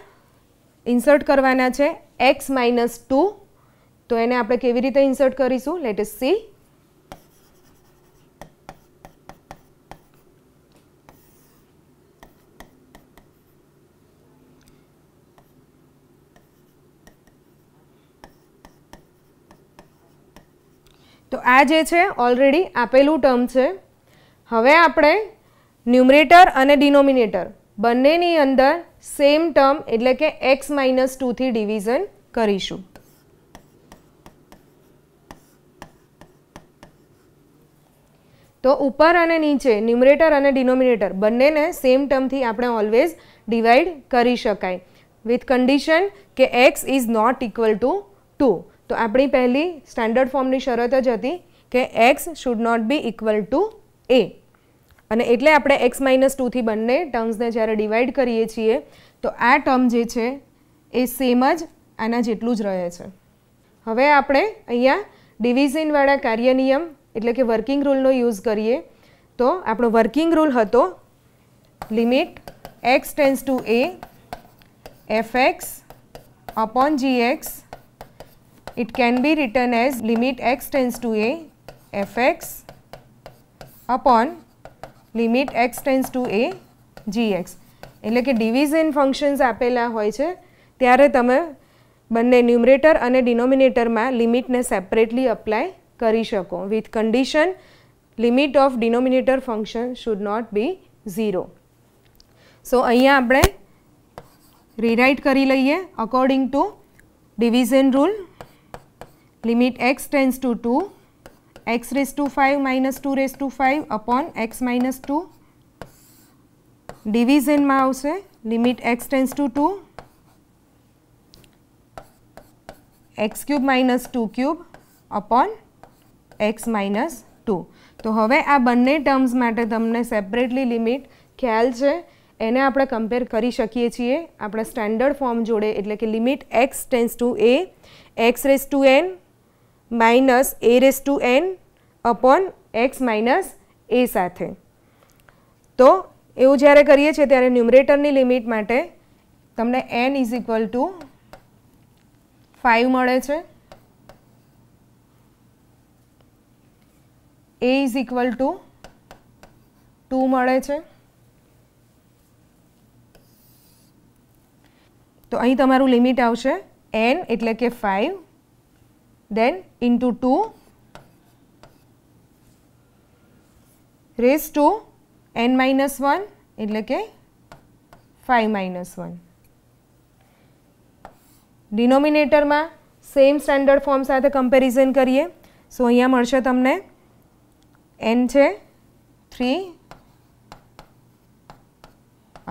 ઇન્સર્ટ કરવાના છે એક્સ માઇનસ ટુ તો એને આપણે કેવી રીતે ઇન્સર્ટ કરીશું લેટ ઇસ સી તો આ જે છે ઓલરેડી આપેલું ટર્મ છે હવે આપણે ન્યુમરેટર અને ડિનોમિનેટર બંનેની અંદર સેમ ટર્મ એટલે કે એક્સ માઇનસ ટુથી ડિવિઝન કરીશું તો ઉપર અને નીચે ન્યુમરેટર અને ડિનોમિનેટર બંનેને સેમ ટર્મથી આપણે ઓલવેઝ ડિવાઈડ કરી શકાય વિથ કન્ડિશન કે x is not equal to two તો આપણી પહેલી સ્ટાન્ડર્ડ ફોર્મની શરત જ હતી કે x should not be equal to a અને એટલે આપણે એક્સ માઇનસ ટુથી બંને ટર્મ્સને જ્યારે ડિવાઈડ કરીએ છીએ તો આ ટર્મ જે છે એ સેમ જ આના જેટલું જ રહે છે હવે આપણે અહીંયા ડિવિઝનવાળા કાર્ય નિયમ એટલે કે વર્કિંગ રૂલનો યુઝ કરીએ તો આપણો વર્કિંગ રૂલ હતો limit x tends to a f x upon g x it can be written as limit x tends to a f x upon limit x tends to a gx એટલે કે division functions આપેલા હોય છે ત્યારે તમે બંને numerator અને ડિનોમિનેટરમાં લિમિટને separately apply કરી શકો with condition limit of denominator function should not be zero so અહીંયા આપણે રીરાઇટ કરી લઈએ according to division rule limit x tends to 2 x raised to 5 minus 2 raised to 5 upon x minus 2 ડિવિઝનમાં આવશે limit x tends to two x cube minus two cube upon x minus two તો હવે આ બંને terms માટે તમને separately limit ખ્યાલ છે એને આપણે કમ્પેર કરી શકીએ છીએ આપણા સ્ટેન્ડર્ડ ફોર્મ જોડે એટલે કે limit x tends to a x raise to n minus a raise to n upon x minus a સાથે તો એવું જ્યારે કરીએ છીએ ત્યારે ન્યુમરેટરની લિમિટ માટે તમને n is equal to five મળે છે a is equal to two મળે છે તો અહીં તમારું લિમિટ આવશે એન એટલે કે five then into 2 raised to n minus 1 એટલે કે 5 minus 1. ડિનોમિનેટરમાં સેમ સ્ટાન્ડર્ડ ફોર્મ સાથે કમ્પેરિઝન કરીએ સો અહીંયા મળશે તમને n છે 3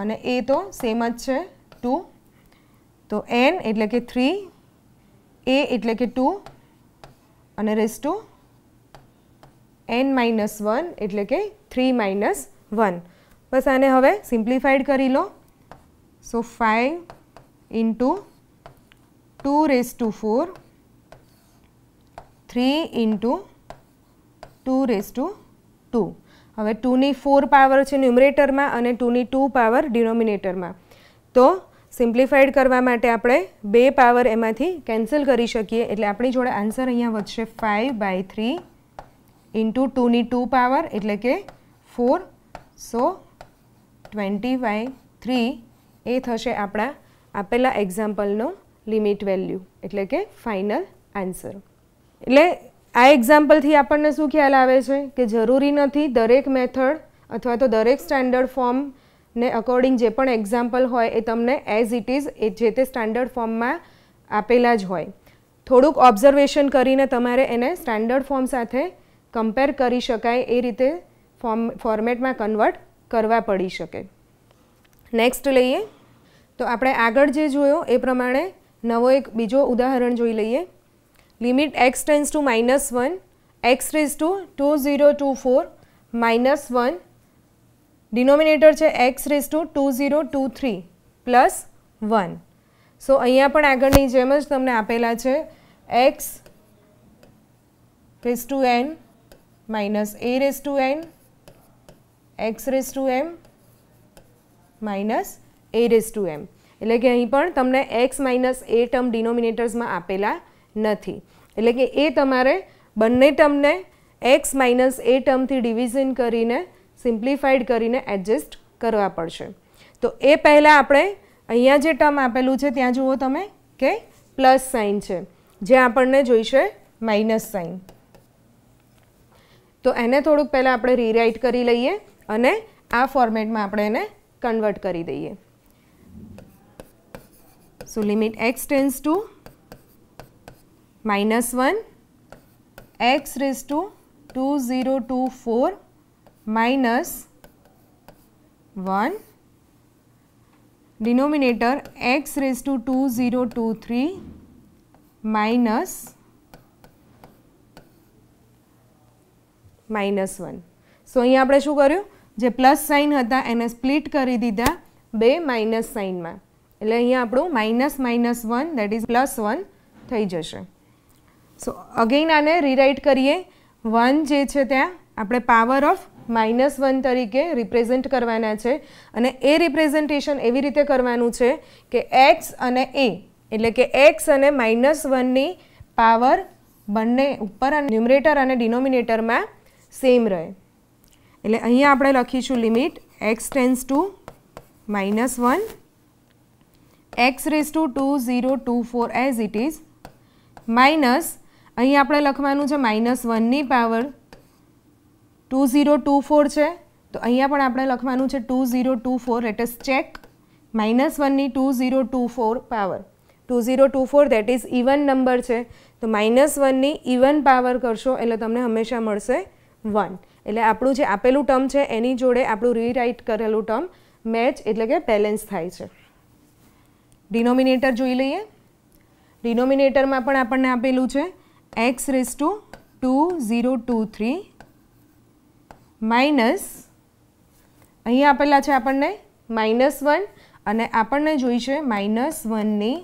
અને a તો સેમ જ છે 2 તો n એટલે કે 3 a એટલે કે 2 અને raise to n minus one એટલે કે થ્રી માઇનસ વન બસ આને હવે સિમ્પ્લિફાઈડ કરી લો so five into two raise to four three into two raise to two હવે ટુની ફોર પાવર છે ન્યુમરેટરમાં અને ટુની ટુ પાવર ડિનોમિનેટરમાં તો સિમ્પ્લિફાઈડ કરવા માટે આપણે બે પાવર એમાંથી કેન્સલ કરી શકીએ એટલે આપણી જોડે આન્સર અહીંયા વધશે ફાઇવ બાય થ્રી ઇન્ટુ ટુની ટુ પાવર એટલે કે four so twenty by three એ થશે આપણા આપેલા એક્ઝામ્પલનો લિમિટ વેલ્યુ એટલે કે ફાઇનલ આન્સર એટલે આ એક્ઝામ્પલથી આપણને શું ખ્યાલ આવે છે કે જરૂરી નથી દરેક મેથડ અથવા તો દરેક સ્ટાન્ડર્ડ ફોર્મ ને અકોર્ડિંગ જે પણ એક્ઝામ્પલ હોય એ તમને એઝ ઇટ ઇઝ એ જે તે સ્ટાન્ડર્ડ ફોર્મમાં આપેલા જ હોય થોડુંક ઓબ્ઝર્વેશન કરીને તમારે એને સ્ટાન્ડર્ડ ફોર્મ સાથે કમ્પેર કરી શકાય એ રીતે ફોર્મ ફોર્મેટમાં કન્વર્ટ કરવા પડી શકે નેક્સ્ટ લઈએ તો આપણે આગળ જે જોયો એ પ્રમાણે નવો એક બીજો ઉદાહરણ જોઈ લઈએ limit x tends to minus one x raise to two zero two four minus one denominator છે x raise to two zero two three plus one so અહીંયા પણ આગળની જેમ જ તમને આપેલા છે x raise to n minus a raise to n x raise to m minus a raise to m એટલે કે અહીં પણ તમને એક્સ માઇનસ એ ટર્મ ડિનોમિનેટર્સમાં આપેલા નથી એટલે કે એ તમારે બંને ટર્મને એક્સ માઇનસ એ ટર્મથી ડિવિઝન કરીને સિમ્પ્લિફાઈડ કરીને એડજસ્ટ કરવા પડશે તો એ પહેલાં આપણે અહીંયા જે ટર્મ આપેલું છે ત્યાં જુઓ તમે કે પ્લસ સાઇન છે જે આપણને જોઈશે માઇનસ સાઇન તો એને થોડુંક પહેલાં આપણે રીરાઇટ કરી લઈએ અને આ ફોર્મેટમાં આપણે એને કન્વર્ટ કરી દઈએ so limit x tends to minus one x raise to two zero two four minus 1 denominator x raised to 2023 minus minus one so અહીં આપણે શું કર્યું જે પ્લસ સાઇન હતા એને સ્પ્લિટ કરી દીધા બે માઇનસ સાઇનમાં એટલે અહીંયા આપણું minus minus one that is plus one થઈ જશે સો અગેઇન આને રીરાઇટ કરીએ વન જે છે ત્યાં આપણે પાવર ઓફ માઇનસ વન તરીકે રિપ્રેઝેન્ટ કરવાના છે અને એ રિપ્રેઝન્ટેશન એવી રીતે કરવાનું છે કે એક્સ અને એ એટલે કે એક્સ અને માઇનસ વનની પાવર બંને ઉપર અને ન્યુમરેટર અને ડિનોમિનેટરમાં સેમ રહે એટલે અહીંયા આપણે લખીશું limit x tends to minus one x raise to two zero two four as it is minus અહીં આપણે લખવાનું છે માઇનસ વનની power two zero two four છે તો અહીંયા પણ આપણે લખવાનું છે two zero two four let's check minus વનની two zero two four power two zero two four that is even number છે તો માઇનસ વનની ઇવન પાવર કરશો એટલે તમને હંમેશા મળશે વન એટલે આપણું જે આપેલું ટર્મ છે એની જોડે આપણું રીરાઇટ કરેલું ટર્મ મેચ એટલે કે બેલેન્સ થાય છે ડિનોમિનેટર જોઈ લઈએ ડિનોમિનેટરમાં પણ આપણને આપેલું છે x raise to two zero two three minus અહીં આપેલા છે આપણને માઇનસ વન અને આપણને જોઈ છે માઇનસ વનની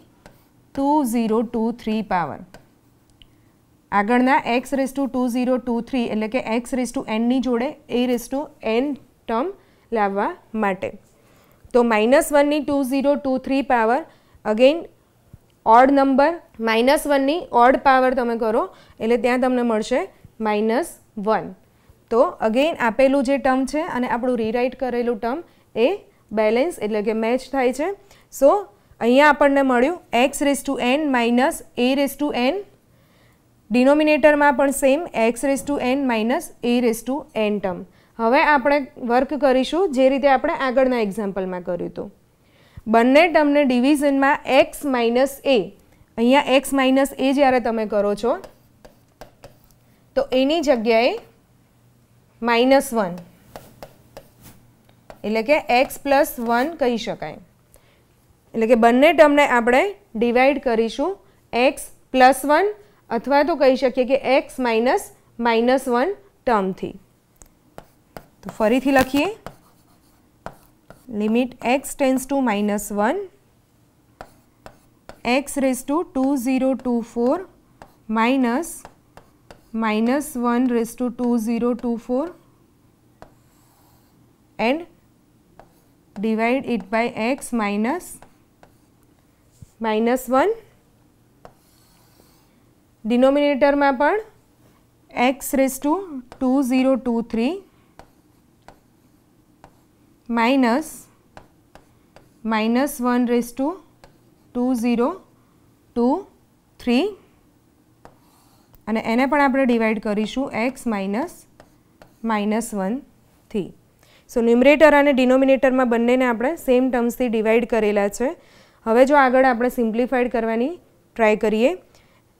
two zero two three power આગળના x raise to two zero two three એટલે કે એક્સ રેસ ટુ એનની જોડે એ રેસ એન ટર્મ લાવવા માટે તો માઇનસ વનની two zero two three power again odd number minus વનની ઓડ પાવર તમે કરો એટલે ત્યાં તમને મળશે માઇનસ વન તો અગેઇન આપેલું જે ટર્મ છે અને આપણું રીરાઇટ કરેલું ટર્મ એ બેલેન્સ એટલે કે મેચ થાય છે સો અહીંયા આપણને મળ્યું x raise to n minus a raise to n ડિનોમિનેટરમાં પણ same x raise to n minus a raise to n term હવે આપણે વર્ક કરીશું જે રીતે આપણે આગળના એક્ઝામ્પલમાં કર્યું હતું બંને ટર્મને ડિવિઝનમાં એક્સ માઇનસ એ અહીંયા એક્સ માઇનસ એ જ્યારે તમે કરો છો તો એની જગ્યાએ માઇનસ વન એટલે કે એક્સ પ્લસ વન કહી શકાય એટલે કે બંને ટર્મને આપણે ડિવાઈડ કરીશું એક્સ પ્લસ વન અથવા તો કહી શકીએ કે એક્સ માઇનસ માઇનસ વન ટર્મથી તો ફરીથી લખીએ limit x tends to minus one x raise to two zero two four minus minus 1 raised to 2024 and divide it by x minus minus 1 denominator ma પણ x raised to 2023 minus minus 1 raised to 2023 અને એને પણ આપણે divide કરીશું x minus minus વનથી so numerator અને ડિનોમિનેટરમાં બંનેને આપણે સેમ ટર્મ્સથી ડિવાઈડ કરેલા છે હવે જો આગળ આપણે સિમ્પ્લિફાઈડ કરવાની ટ્રાય કરીએ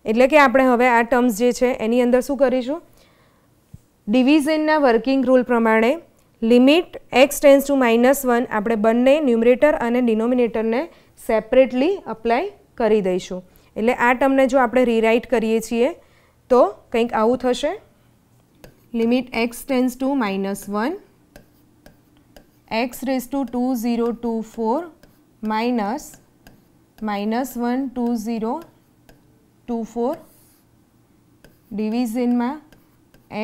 એટલે કે આપણે હવે આ ટર્મ્સ જે છે એની અંદર શું કરીશું ડિવિઝનના વર્કિંગ રૂલ પ્રમાણે limit x tends to minus one આપણે બંને ન્યુમરેટર અને ડિનોમિનેટરને સેપરેટલી અપ્લાય કરી દઈશું એટલે આ ટર્મને જો આપણે રીરાઇટ કરીએ છીએ તો કંઈક આવું થશે limit x tends to minus one x raise to two zero two four minus minus one two zero two four ડિવિઝનમાં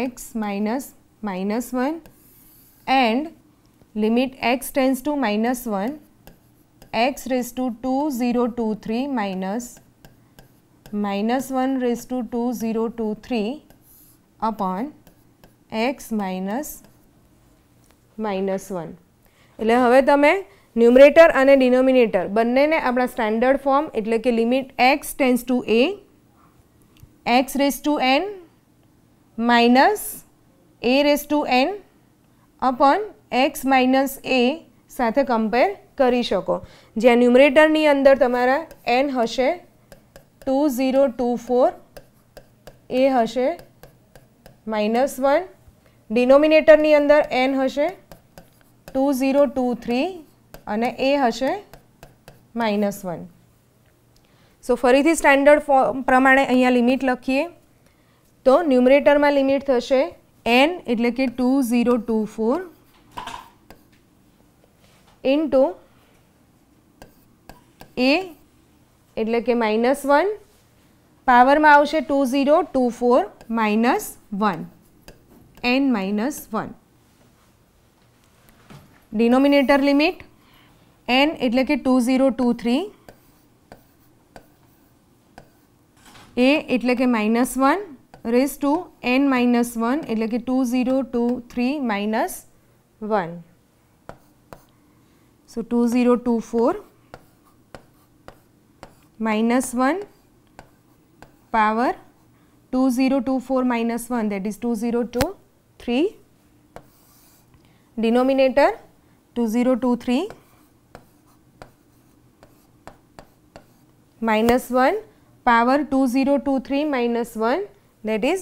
x minus minus one and limit x tends to minus one x raise to two zero two three minus minus 1 raised to 2023 upon x minus minus 1 એટલે હવે તમે numerator અને denominator બંનેને આપણા standard form એટલે કે limit x tends to a x raise to n minus a raise to n upon x minus a સાથે compare કરી શકો જ્યાં ન્યુમરેટરની અંદર તમારા એન હશે two zero two four a હશે માઇનસ વન ડિનોમિનેટરની અંદર એન હશે ટુ ઝીરો ટુ થ્રી અને એ હશે માઇનસ વન સો ફરીથી સ્ટાન્ડર્ડ ફોર્મ પ્રમાણે અહીંયા લિમિટ લખીએ તો ન્યુમરેટરમાં લિમિટ થશે એન એટલે કે two zero two four into a એટલે કે માઇનસ વન પાવરમાં આવશે two zero two four minus one n minus one denominator limit n એટલે કે two zero two three a એટલે કે minus one raise to n minus one એટલે કે two zero two three minus one so two zero two four minus 1 power 2024 minus 1 that is 2023 denominator 2023 minus 1 power 2023 minus 1 that is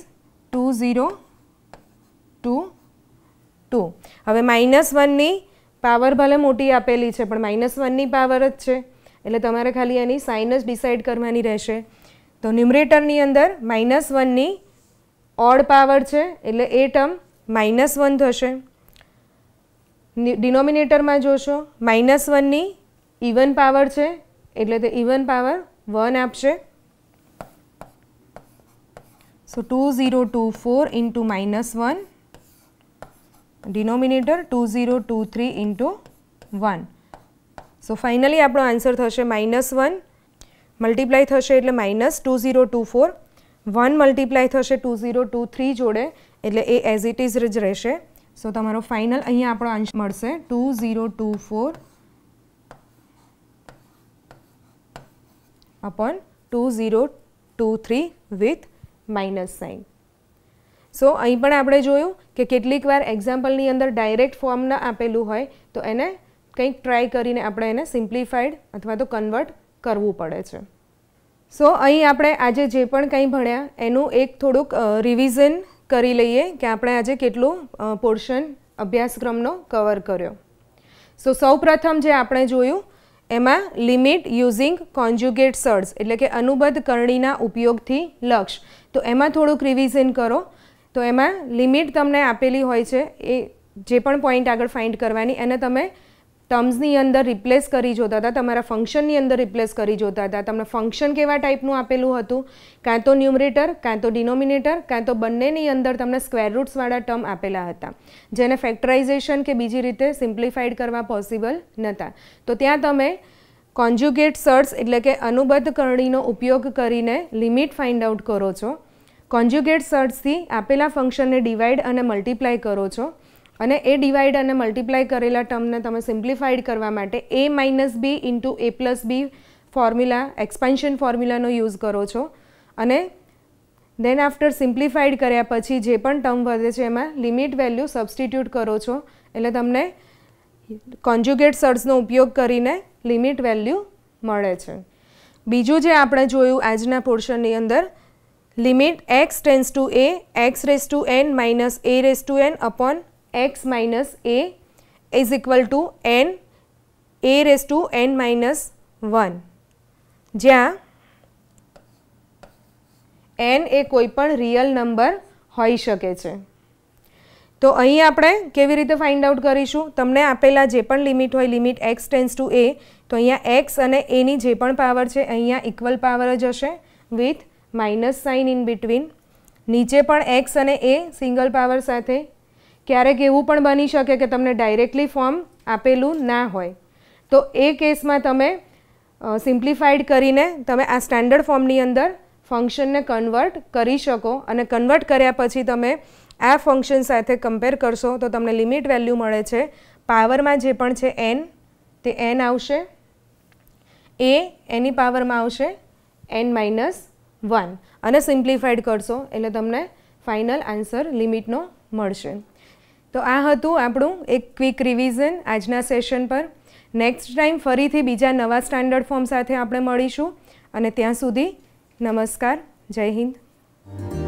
2022 હવે minus વનની power ભલે મોટી આપેલી છે પણ minus વનની પાવર જ છે એટલે તમારે ખાલી એની સાઇન જ ડિસાઇડ કરવાની રહેશે તો ન્યુમરેટરની અંદર માઇનસ વનની ઓડ પાવર છે એટલે એ ટર્મ માઇનસ વન થશે ડિનોમિનેટરમાં જોશો માઇનસ વનની ઇવન પાવર છે એટલે તે ઇવન પાવર વન આપશે so two zero two four into minus one denominator two zero two three into one so finally આપણો આન્સર થશે માઇનસ વન મલ્ટીપ્લાય થશે એટલે minus two zero two four one multiply થશે two zero two three જોડે એટલે એ as it is જ રહેશે સો તમારો ફાઇનલ અહીંયા આપણો આન્સ મળશે two zero two four upon two zero two three with minus sign so અહીં પણ આપણે જોયું કે કેટલીક વાર એક્ઝામ્પલની અંદર ડાયરેક્ટ ફોર્મના આપેલું હોય તો એને કંઈક ટ્રાય કરીને આપણે એને સિમ્પ્લિફાઈડ અથવા તો કન્વર્ટ કરવું પડે છે સો અહીં આપણે આજે જે પણ કંઈ ભણ્યા એનું એક થોડુંક રિવિઝન કરી લઈએ કે આપણે આજે કેટલું પોર્શન અભ્યાસક્રમનો કવર કર્યો સો સૌપ્રથમ જે આપણે જોયું એમાં લિમિટ યુઝિંગ કોન્જ્યુગેટ સર્ડ્સ એટલે કે અનુબદ્ધ કરણીના ઉપયોગથી લક્ષ તો એમાં થોડુંક રિવિઝન કરો તો એમાં લિમિટ તમને આપેલી હોય છે એ જે પણ પોઈન્ટ આગળ ફાઇન્ડ કરવાની એને તમે ટર્મ્સની અંદર રિપ્લેસ કરી જોતા હતા તમારા ફંક્શનની અંદર રિપ્લેસ કરી જોતા હતા તમને ફંક્શન કેવા ટાઈપનું આપેલું હતું કાં તો ન્યુમરેટર કાં તો ડિનોમિનેટર કાં તો બંનેની અંદર તમને સ્ક્વેર રૂટ્સવાળા ટર્મ આપેલા હતા જેને ફેક્ટરાઇઝેશન કે બીજી રીતે સિમ્પ્લિફાઈડ કરવા પોસિબલ નહોતા તો ત્યાં તમે કોન્જ્યુગેટ સર્ચ એટલે કે અનુબદ્ધ કરણીનો ઉપયોગ કરીને લિમિટ ફાઇન્ડ આઉટ કરો છો કોન્જ્યુગેટ સર્ચથી આપેલા ફંક્શનને ડિવાઈડ અને મલ્ટીપ્લાય કરો છો અને એ ડિવાઈડ અને મલ્ટીપ્લાય કરેલા ટર્મને તમે સિમ્પ્લિફાઈડ કરવા માટે a minus b into a plus b formula expansion ફોર્મ્યુલાનો યુઝ કરો છો અને દેન આફ્ટર સિમ્પ્લિફાઈડ કર્યા પછી જે પણ ટર્મ વધે છે એમાં લિમિટ વેલ્યુ સબસ્ટિટ્યૂટ કરો છો એટલે તમને કોન્જ્યુગેટ સર્ચનો ઉપયોગ કરીને લિમિટ વેલ્યુ મળે છે બીજું જે આપણે જોયું આજના પોર્શનની અંદર limit x tends to a x raise to n minus a raise to n upon x minus a is equal to n a raised to n minus 1 જ્યાં n એ કોઈ પણ રિયલ નંબર હોઈ શકે છે તો અહીં આપણે કેવી રીતે ફાઇન્ડ આઉટ કરીશું તમને આપેલા જે પણ લિમિટ હોય limit x tends to a તો અહીંયા x અને a ની જે પણ પાવર છે અહીંયા ઇક્વલ પાવર જ હશે with minus sign in between નીચે પણ x અને a સિંગલ પાવર સાથે ક્યારેક એવું પણ બની શકે કે તમને ડાયરેક્ટલી ફોર્મ આપેલું ના હોય તો એ કેસમાં તમે સિમ્પ્લિફાઈડ કરીને તમે આ સ્ટાન્ડર્ડ ફોર્મની અંદર ફંક્શનને કન્વર્ટ કરી શકો અને કન્વર્ટ કર્યા પછી તમે આ ફંક્શન સાથે કમ્પેર કરશો તો તમને લિમિટ વેલ્યુ મળે છે પાવરમાં જે પણ છે એન તે એન આવશે એ એની પાવરમાં આવશે એન માઇનસ વન અને સિમ્પ્લિફાઈડ કરશો એટલે તમને ફાઇનલ આન્સર લિમિટનો મળશે તો આ હતું આપણું એક ક્વિક રિવિઝન આજના સેશન પર નેક્સ્ટ ટાઈમ ફરીથી બીજા નવા સ્ટાન્ડર્ડ ફોર્મ સાથે આપણે મળીશું અને ત્યાં સુધી નમસ્કાર જય હિન્દ